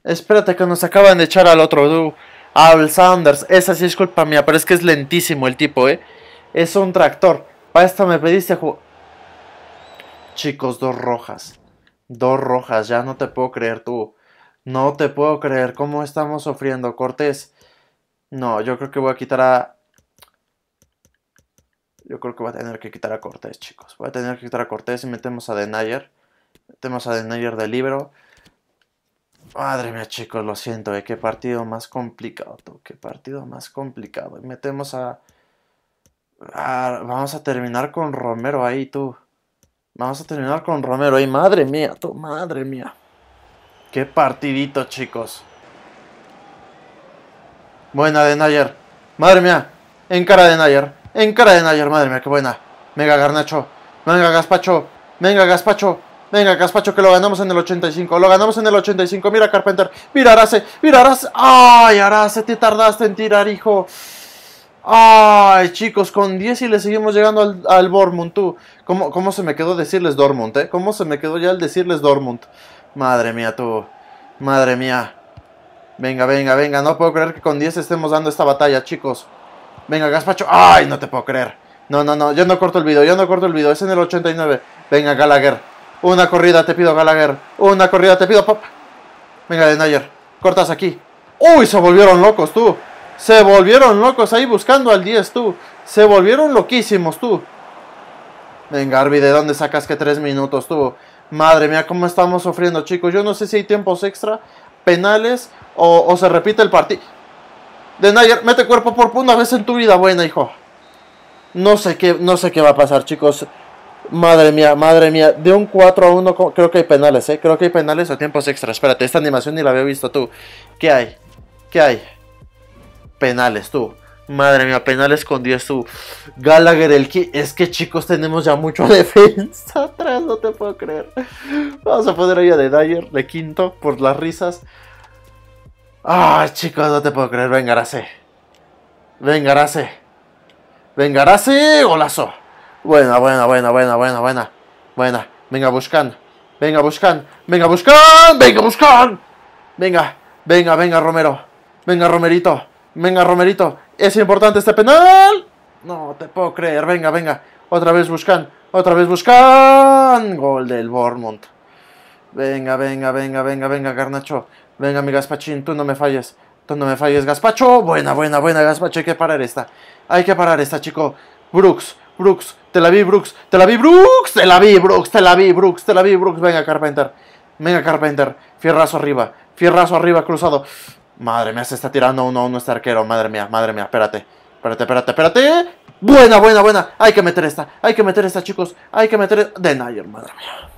A: Espérate que nos acaban de echar al otro Al Sanders. Esa sí es culpa mía, pero es que es lentísimo el tipo, ¿eh? Es un tractor. Para esto me pediste Chicos, dos rojas. Dos rojas, ya no te puedo creer tú. No te puedo creer cómo estamos sufriendo, Cortés. No, yo creo que voy a quitar a... Yo creo que voy a tener que quitar a Cortés, chicos. Voy a tener que quitar a Cortés y metemos a Denayer. Metemos a Denayer del libro. Madre mía, chicos, lo siento, ¿eh? qué partido más complicado, qué partido más complicado. Y metemos a, Vamos a terminar con Romero ahí, tú. Vamos a terminar con Romero ahí, madre mía, tú, madre mía. Qué partidito, chicos. Buena de Nayer, madre mía, en cara de Nayer, en cara de Nayer, madre mía, qué buena. Venga, Garnacho, venga, Gaspacho, venga, Gaspacho. Venga, Gaspacho, que lo ganamos en el 85. Lo ganamos en el 85. Mira, Carpenter. Mira, Arase. Mira, Arase. Ay, Arase, te tardaste en tirar, hijo. Ay, chicos, con 10 y le seguimos llegando al, Bormund, tú. ¿Cómo, ¿Cómo, se me quedó decirles Dortmund, eh? ¿Cómo se me quedó ya el decirles Dortmund? Madre mía, tú. Madre mía. Venga, venga, venga. No puedo creer que con 10 estemos dando esta batalla, chicos. Venga, Gaspacho. Ay, no te puedo creer. No, no, no. Yo no corto el video. Yo no corto el video. Es en el 89. Venga, Gallagher. Una corrida te pido, Gallagher. Una corrida te pido, papá. Venga, Denayer. Cortas aquí. Uy, se volvieron locos, tú. Se volvieron locos ahí buscando al 10, tú. Se volvieron loquísimos, tú. Venga, Arby, ¿de dónde sacas que tres minutos, tú? Madre mía, cómo estamos sufriendo, chicos. Yo no sé si hay tiempos extra, penales o, se repite el partido. De Denayer, mete cuerpo por una vez en tu vida buena, hijo. No sé qué, no sé qué va a pasar, chicos. Madre mía, madre mía. De un 4 a 1 creo que hay penales, ¿eh? Creo que hay penales o tiempos extra. Espérate, esta animación ni la había visto tú. ¿Qué hay? ¿Qué hay? Penales, tú. Madre mía, penales con 10 tú. Gallagher, el que... Es que chicos, tenemos ya mucho defensa atrás, no te puedo creer. Vamos a poner hoy de Dyer, de quinto, por las risas. Ah, chicos, no te puedo creer. Venga, Vengarase Venga, Venga, golazo. Buena, buena, buena, buena, buena, buena. Buena. Venga, buscan. Venga, buscan. Venga, buscan. Venga, buscan. Venga, venga, venga, Romero. Venga, Romerito. Venga, Romerito. Es importante este penal. No te puedo creer. Venga, venga. Otra vez buscan. Otra vez buscan. Gol del Bournemouth. Venga, venga, venga, venga, venga, Garnacho. Venga, mi Gaspachín, tú no me falles. Tú no me falles, Gaspacho. Buena, buena, buena, Gaspacho. Hay que parar esta. Hay que parar esta, chico. Brooks. Brooks, te la vi, Brooks, te la vi, Brooks, te la vi, Brooks, te la vi, Brooks, te la vi, Brooks, venga, Carpenter, venga, Carpenter, fierrazo arriba, fierrazo arriba, cruzado. Madre mía, se está tirando uno a uno este arquero, madre mía, madre mía, espérate, espérate, espérate, espérate. Buena, buena, buena, hay que meter esta, hay que meter esta, chicos, hay que meter... E-, de Denayer, madre mía.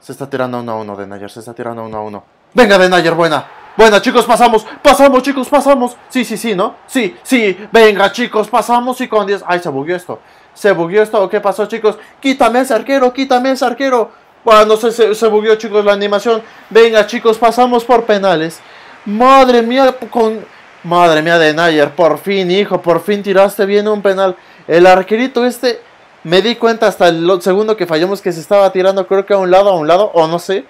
A: Se está tirando uno a uno, Denayer, se está tirando uno a uno. Venga, de Nayer buena. Bueno, chicos, pasamos, pasamos, chicos, pasamos. Sí, sí, sí, ¿no? Sí, sí, venga, chicos, pasamos y con 10. Ay, se bugueó esto. Se bugueó esto. ¿Qué pasó, chicos? Quítame ese arquero, quítame ese arquero. Bueno, se, se, se bugueó, chicos, la animación. Venga, chicos, pasamos por penales. Madre mía, con. Madre mía, de Nayer, por fin, hijo, por fin tiraste bien un penal. El arquerito este, me di cuenta hasta el segundo que fallamos que se estaba tirando, creo que a un lado, a un lado, o no sé.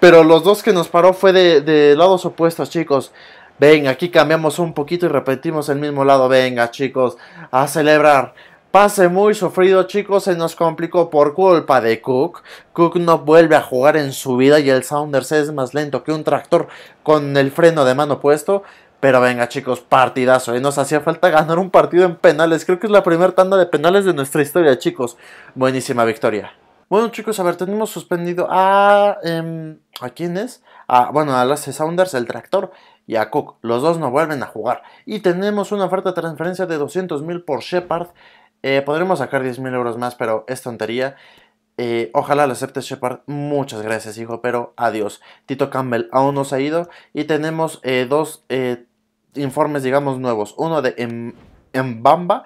A: Pero los dos que nos paró fue de, lados opuestos, chicos. Venga, aquí cambiamos un poquito y repetimos el mismo lado. Venga, chicos, a celebrar. Pase muy sufrido, chicos, se nos complicó por culpa de Cook. Cook no vuelve a jugar en su vida y el Sounders es más lento que un tractor con el freno de mano puesto. Pero venga, chicos, partidazo. Y ¿eh? nos hacía falta ganar un partido en penales. Creo que es la primera tanda de penales de nuestra historia, chicos. Buenísima victoria. Bueno, chicos, a ver, tenemos suspendido a. Em, ¿A quién es? A, bueno, a las Saunders, el tractor, y a Cook. Los dos no vuelven a jugar. Y tenemos una oferta de transferencia de 200 mil por Shepard. Eh, podremos sacar 10 mil euros más, pero es tontería. Eh, ojalá lo acepte Shepard. Muchas gracias, hijo, pero adiós. Tito Campbell aún no se ha ido. Y tenemos eh, dos informes, digamos, nuevos. Uno de em-, Mbamba,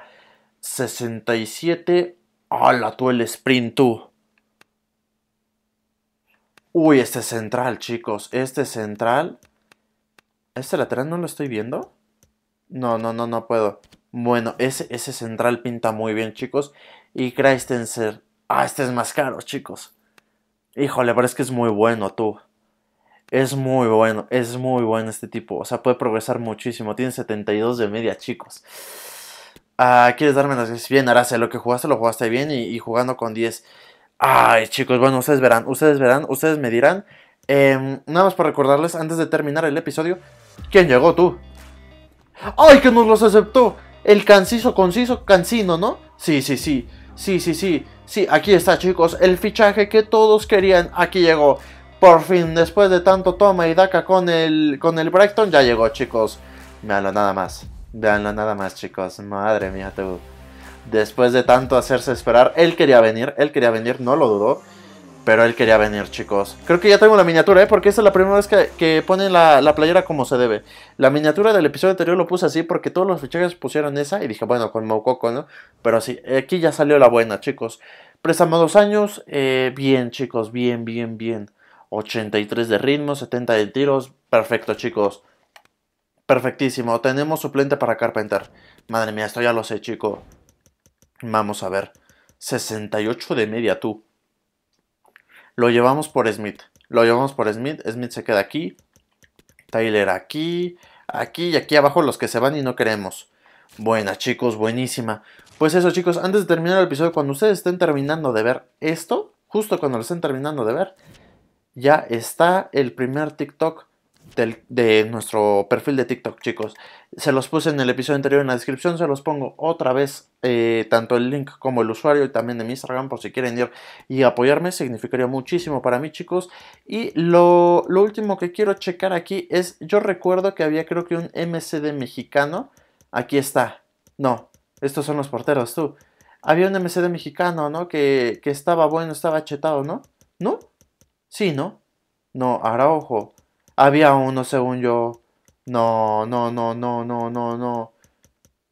A: 67. ¡Hala, tú el sprint, tú! Uy, este central, chicos. Este central. ¿Este lateral no lo estoy viendo? No, no, no, no puedo. Bueno, ese, ese central pinta muy bien, chicos. Y Christensen. Ah, este es más caro, chicos. Híjole, pero es que es muy bueno, tú. Es muy bueno, es muy bueno este tipo. O sea, puede progresar muchísimo. Tiene 72 de media, chicos. Ah, ¿Quieres darme las gracias? Bien, Aracia, lo que jugaste lo jugaste bien y, y jugando con 10. Ay, chicos, bueno, ustedes verán, ustedes verán, ustedes me dirán. Em, nada más para recordarles, antes de terminar el episodio, ¿quién llegó tú? ¡Ay, que nos los aceptó! El canciso, conciso, cancino, ¿no? Sí, sí, sí, sí, sí, sí, sí, aquí está, chicos, el fichaje que todos querían, aquí llegó. Por fin, después de tanto toma y daca con el, con el Brighton, ya llegó, chicos. Veanlo nada más, veanlo nada más, chicos, madre mía, tú. Después de tanto hacerse esperar, él quería venir, él quería venir, no lo dudó. Pero él quería venir, chicos. Creo que ya tengo la miniatura, ¿eh? Porque esta es la primera vez que, que ponen la, playera como se debe. La miniatura del episodio anterior lo puse así porque todos los fichajes pusieron esa. Y dije, bueno, con Mococo, ¿no? Pero sí, aquí ya salió la buena, chicos. Préstamo dos años. Eh, bien, chicos. Bien, bien, bien. 83 de ritmo, 70 de tiros. Perfecto, chicos. Perfectísimo. Tenemos suplente para Carpenter. Madre mía, esto ya lo sé, chicos. Vamos a ver. 68 de media tú. Lo llevamos por Smith. Lo llevamos por Smith. Smith se queda aquí. Tyler aquí. Aquí y aquí abajo los que se van y no queremos. Buena chicos, buenísima. Pues eso chicos, antes de terminar el episodio, cuando ustedes estén terminando de ver esto, justo cuando lo estén terminando de ver, ya está el primer TikTok de nuestro perfil de TikTok, chicos. Se los puse en el episodio anterior en la descripción, se los pongo otra vez, eh, tanto el link como el usuario y también de mi Instagram por si quieren ir y apoyarme, significaría muchísimo para mí, chicos. Y lo, último que quiero checar aquí es, yo recuerdo que había creo que un MCD mexicano, aquí está, no, estos son los porteros, tú. Había un MCD mexicano, ¿no? Que, estaba bueno, estaba chetado, ¿no? ¿No? Sí, ¿no? No, ahora ojo había uno, según yo. No, no, no, no, no, no, no.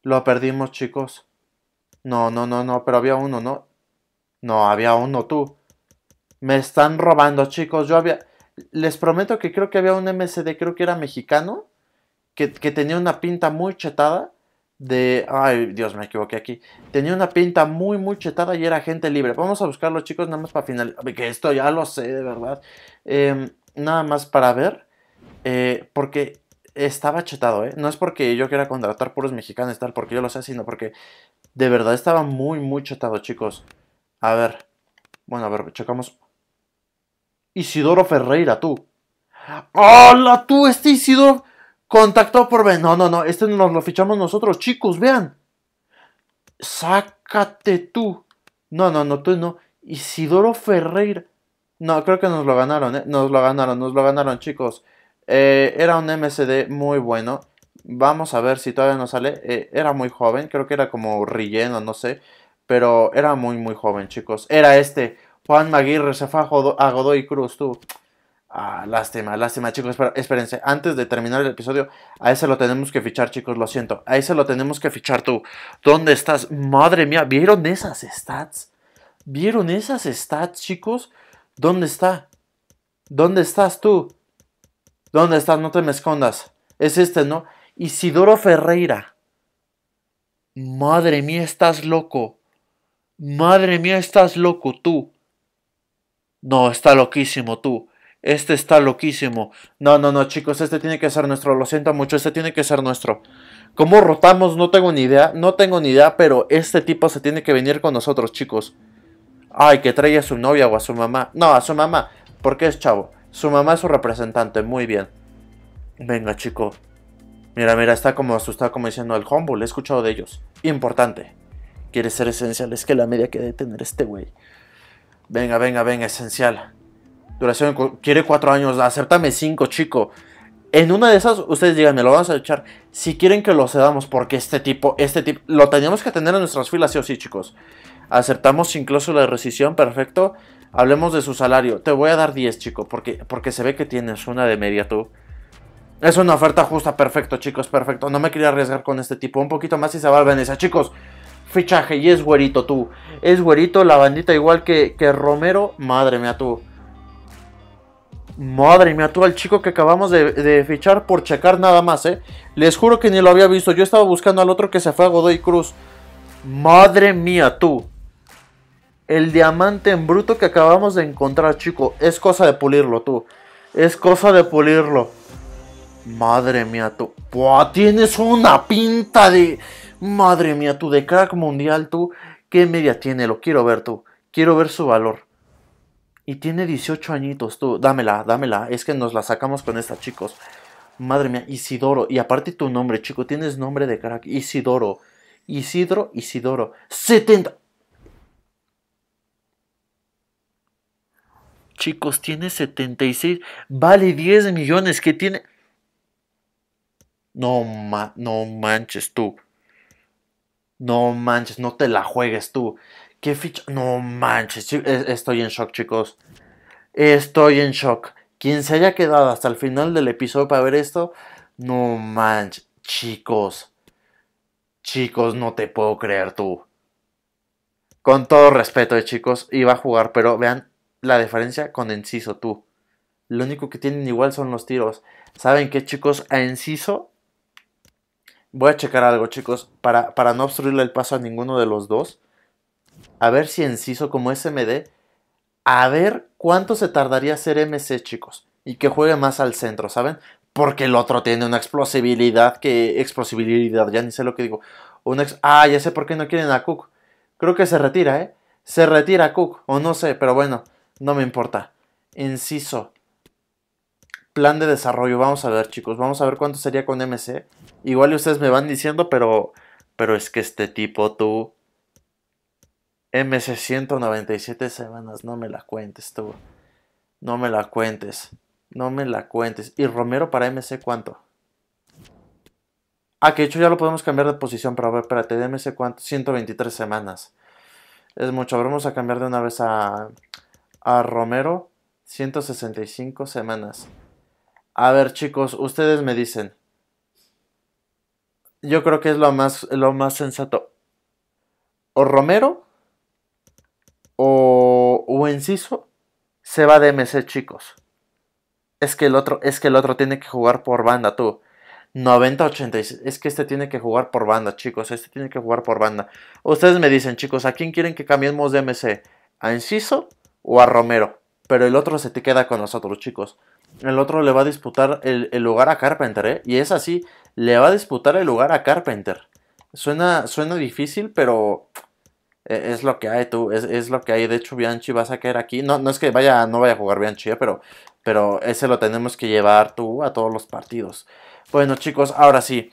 A: Lo perdimos, chicos. No, no, no, no, pero había uno, ¿no? No, había uno, tú. Me están robando, chicos. Yo había... Les prometo que creo que había un MCD, creo que era mexicano, que, tenía una pinta muy chetada de... Ay, Dios, me equivoqué aquí. Tenía una pinta muy, muy chetada y era gente libre. Vamos a buscarlo, chicos, nada más para finalizar. Que esto ya lo sé, de verdad. Em, nada más para ver. Eh, porque estaba chetado, ¿eh? No es porque yo quiera contratar puros mexicanos y tal, porque yo lo sé, sino porque de verdad estaba muy, muy chetado, chicos. A ver, bueno, a ver, chocamos. Isidoro Ferreira, tú. ¡Hola, tú! Este Isidoro contactó por No, no, no, este nos lo fichamos nosotros, chicos, vean. Sácate tú. No, no, no, tú no. Isidoro Ferreira. No, creo que nos lo ganaron, ¿eh? Nos lo ganaron, nos lo ganaron, chicos. Eh, era un MSD muy bueno. Vamos a ver si todavía no sale. Eh, era muy joven, creo que era como relleno, no sé. Pero era muy, muy joven, chicos. Era este. Juan Maguire se fue a, Godoy, Cruz, tú. Ah, lástima, lástima, chicos. espérense, antes de terminar el episodio, a ese lo tenemos que fichar, chicos. Lo siento, a ese lo tenemos que fichar tú. ¿Dónde estás? Madre mía, ¿vieron esas stats? ¿Vieron esas stats, chicos? ¿Dónde está? ¿Dónde estás tú? ¿Dónde estás? No te me escondas. Es este, ¿no? Isidoro Ferreira. Madre mía, estás loco. Madre mía, estás loco tú. No, está loquísimo tú. Este está loquísimo. No, no, no, chicos, este tiene que ser nuestro. Lo siento mucho, este tiene que ser nuestro. ¿Cómo rotamos? No tengo ni idea. No tengo ni idea, pero este tipo se tiene que venir con nosotros, chicos. Ay, que trae a su novia o a su mamá. No, a su mamá, porque es chavo. Su mamá es su representante, muy bien. Venga, chico. Mira, mira, está como asustado, como diciendo el Humble, he escuchado de ellos. Importante. Quiere ser esencial, es que la media que debe tener este güey. Venga, venga, venga, esencial. Duración, quiere cuatro años, acértame cinco, chico. En una de esas, ustedes díganme, me lo vamos a echar. Si quieren que lo cedamos, porque este tipo, este tipo, lo teníamos que tener en nuestras filas, sí o sí, chicos. Acertamos incluso la rescisión, perfecto. Hablemos de su salario. Te voy a dar 10, chico, porque, porque se ve que tienes una de media tú. Es una oferta justa, perfecto, chicos, perfecto. No me quería arriesgar con este tipo. Un poquito más y se va a Venecia, chicos. Fichaje, y es güerito tú. Es güerito, la bandita igual que, que Romero. Madre mía, tú. Madre mía, tú al chico que acabamos de, de, fichar por checar nada más, ¿eh? Les juro que ni lo había visto. Yo estaba buscando al otro que se fue a Godoy Cruz. Madre mía, tú. El diamante en bruto que acabamos de encontrar, chico. Es cosa de pulirlo, tú. Es cosa de pulirlo. Madre mía, tú. tienes una pinta de. Madre mía, tú, de crack mundial, tú. ¿Qué media tiene? Lo quiero ver, tú. Quiero ver su valor. Y tiene 18 añitos, tú. Dámela, dámela. Es que nos la sacamos con esta, chicos. Madre mía, Isidoro. Y aparte tu nombre, chico. Tienes nombre de crack. Isidoro. Isidro, Isidoro. 70. Chicos, tiene 76, vale 10 millones, que tiene... No, manches tú. No manches, no te la juegues tú. ¿Qué ficha? No manches, e, estoy en shock, chicos. Estoy en shock. Quien se haya quedado hasta el final del episodio para ver esto, no manches, chicos. Chicos, no te puedo creer tú. Con todo respeto, eh, chicos, iba a jugar, pero vean la diferencia con Enciso, tú. Lo único que tienen igual son los tiros. ¿Saben qué, chicos? A Enciso. Voy a checar algo, chicos. Para, para no obstruirle el paso a ninguno de los dos. A ver si Enciso, como SMD. A ver cuánto se tardaría ser MC, chicos. Y que juegue más al centro, ¿saben? Porque el otro tiene una explosibilidad que. Explosibilidad, ya ni sé lo que digo. Un ex... ah, ya sé por qué no quieren a Cook. Creo que se retira, ¿eh? Se retira Cook, o no sé, pero bueno. No me importa. Inciso. Plan de desarrollo. Vamos a ver, chicos. Vamos a ver cuánto sería con MC. Igual ustedes me van diciendo, pero. Pero es que este tipo, tú. MC 197 semanas. No me la cuentes, tú. No me la cuentes. No me la cuentes. ¿Y Romero para MC cuánto? Ah, que de hecho ya lo podemos cambiar de posición, pero a ver, espérate, de MC cuánto? 123 semanas. Es mucho, vamos a cambiar de una vez a a Romero 165 semanas. A ver chicos, ustedes me dicen. Yo creo que es lo más, lo más sensato. O Romero o, Enciso se va de MC chicos. Es que el otro, es que el otro tiene que jugar por banda tú. 90-86. Es que este tiene que jugar por banda, chicos. Este tiene que jugar por banda. Ustedes me dicen, chicos, ¿a quién quieren que cambiemos de MC? ¿A Enciso o a Romero. Pero el otro se te queda con nosotros, chicos. El otro le va a disputar el, lugar a Carpenter, ¿eh? Y es así, le va a disputar el lugar a Carpenter. Suena, suena difícil, pero e, es lo que hay, tú, es, lo que hay. De hecho, Bianchi va a sacar aquí. No, no es que vaya, no vaya a jugar Bianchi, ¿eh? pero, pero ese lo tenemos que llevar tú a todos los partidos. Bueno, chicos, ahora sí.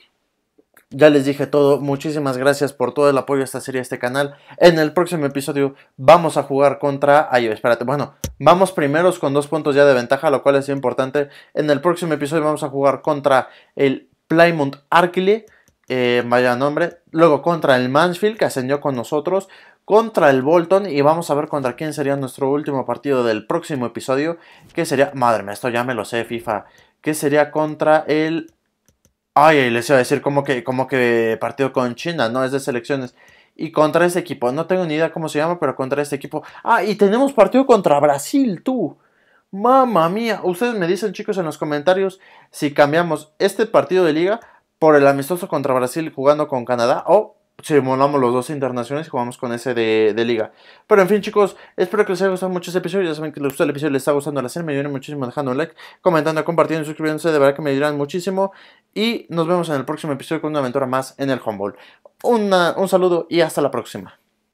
A: Ya les dije todo, muchísimas gracias por todo el apoyo a esta serie, a este canal. En el próximo episodio vamos a jugar contra... Ay, espérate, bueno, vamos primeros con dos puntos ya de ventaja, lo cual es importante. En el próximo episodio vamos a jugar contra el Plymouth Arkley, eh, vaya nombre. Luego contra el Mansfield, que ascendió con nosotros contra el Bolton y vamos a ver contra quién sería nuestro último partido del próximo episodio, que sería, madre mía, esto ya me lo sé, FIFA, que sería contra el ay, les iba a decir como que, como que partido con China, ¿no? Es de selecciones. Y contra ese equipo, no tengo ni idea cómo se llama, pero contra este equipo. Ah, y tenemos partido contra Brasil, tú. Mamma mía, ustedes me dicen chicos en los comentarios si cambiamos este partido de liga por el amistoso contra Brasil jugando con Canadá o simulamos los dos internacionales y jugamos con ese de, liga. Pero en fin, chicos, espero que les haya gustado mucho este episodio. Ya saben que les gustó el episodio, les está gustando la serie. Me ayudan muchísimo dejando un like, comentando, compartiendo y suscribiéndose. De verdad que me ayudan muchísimo. Y nos vemos en el próximo episodio con una aventura más en el Humboldt. un saludo y hasta la próxima.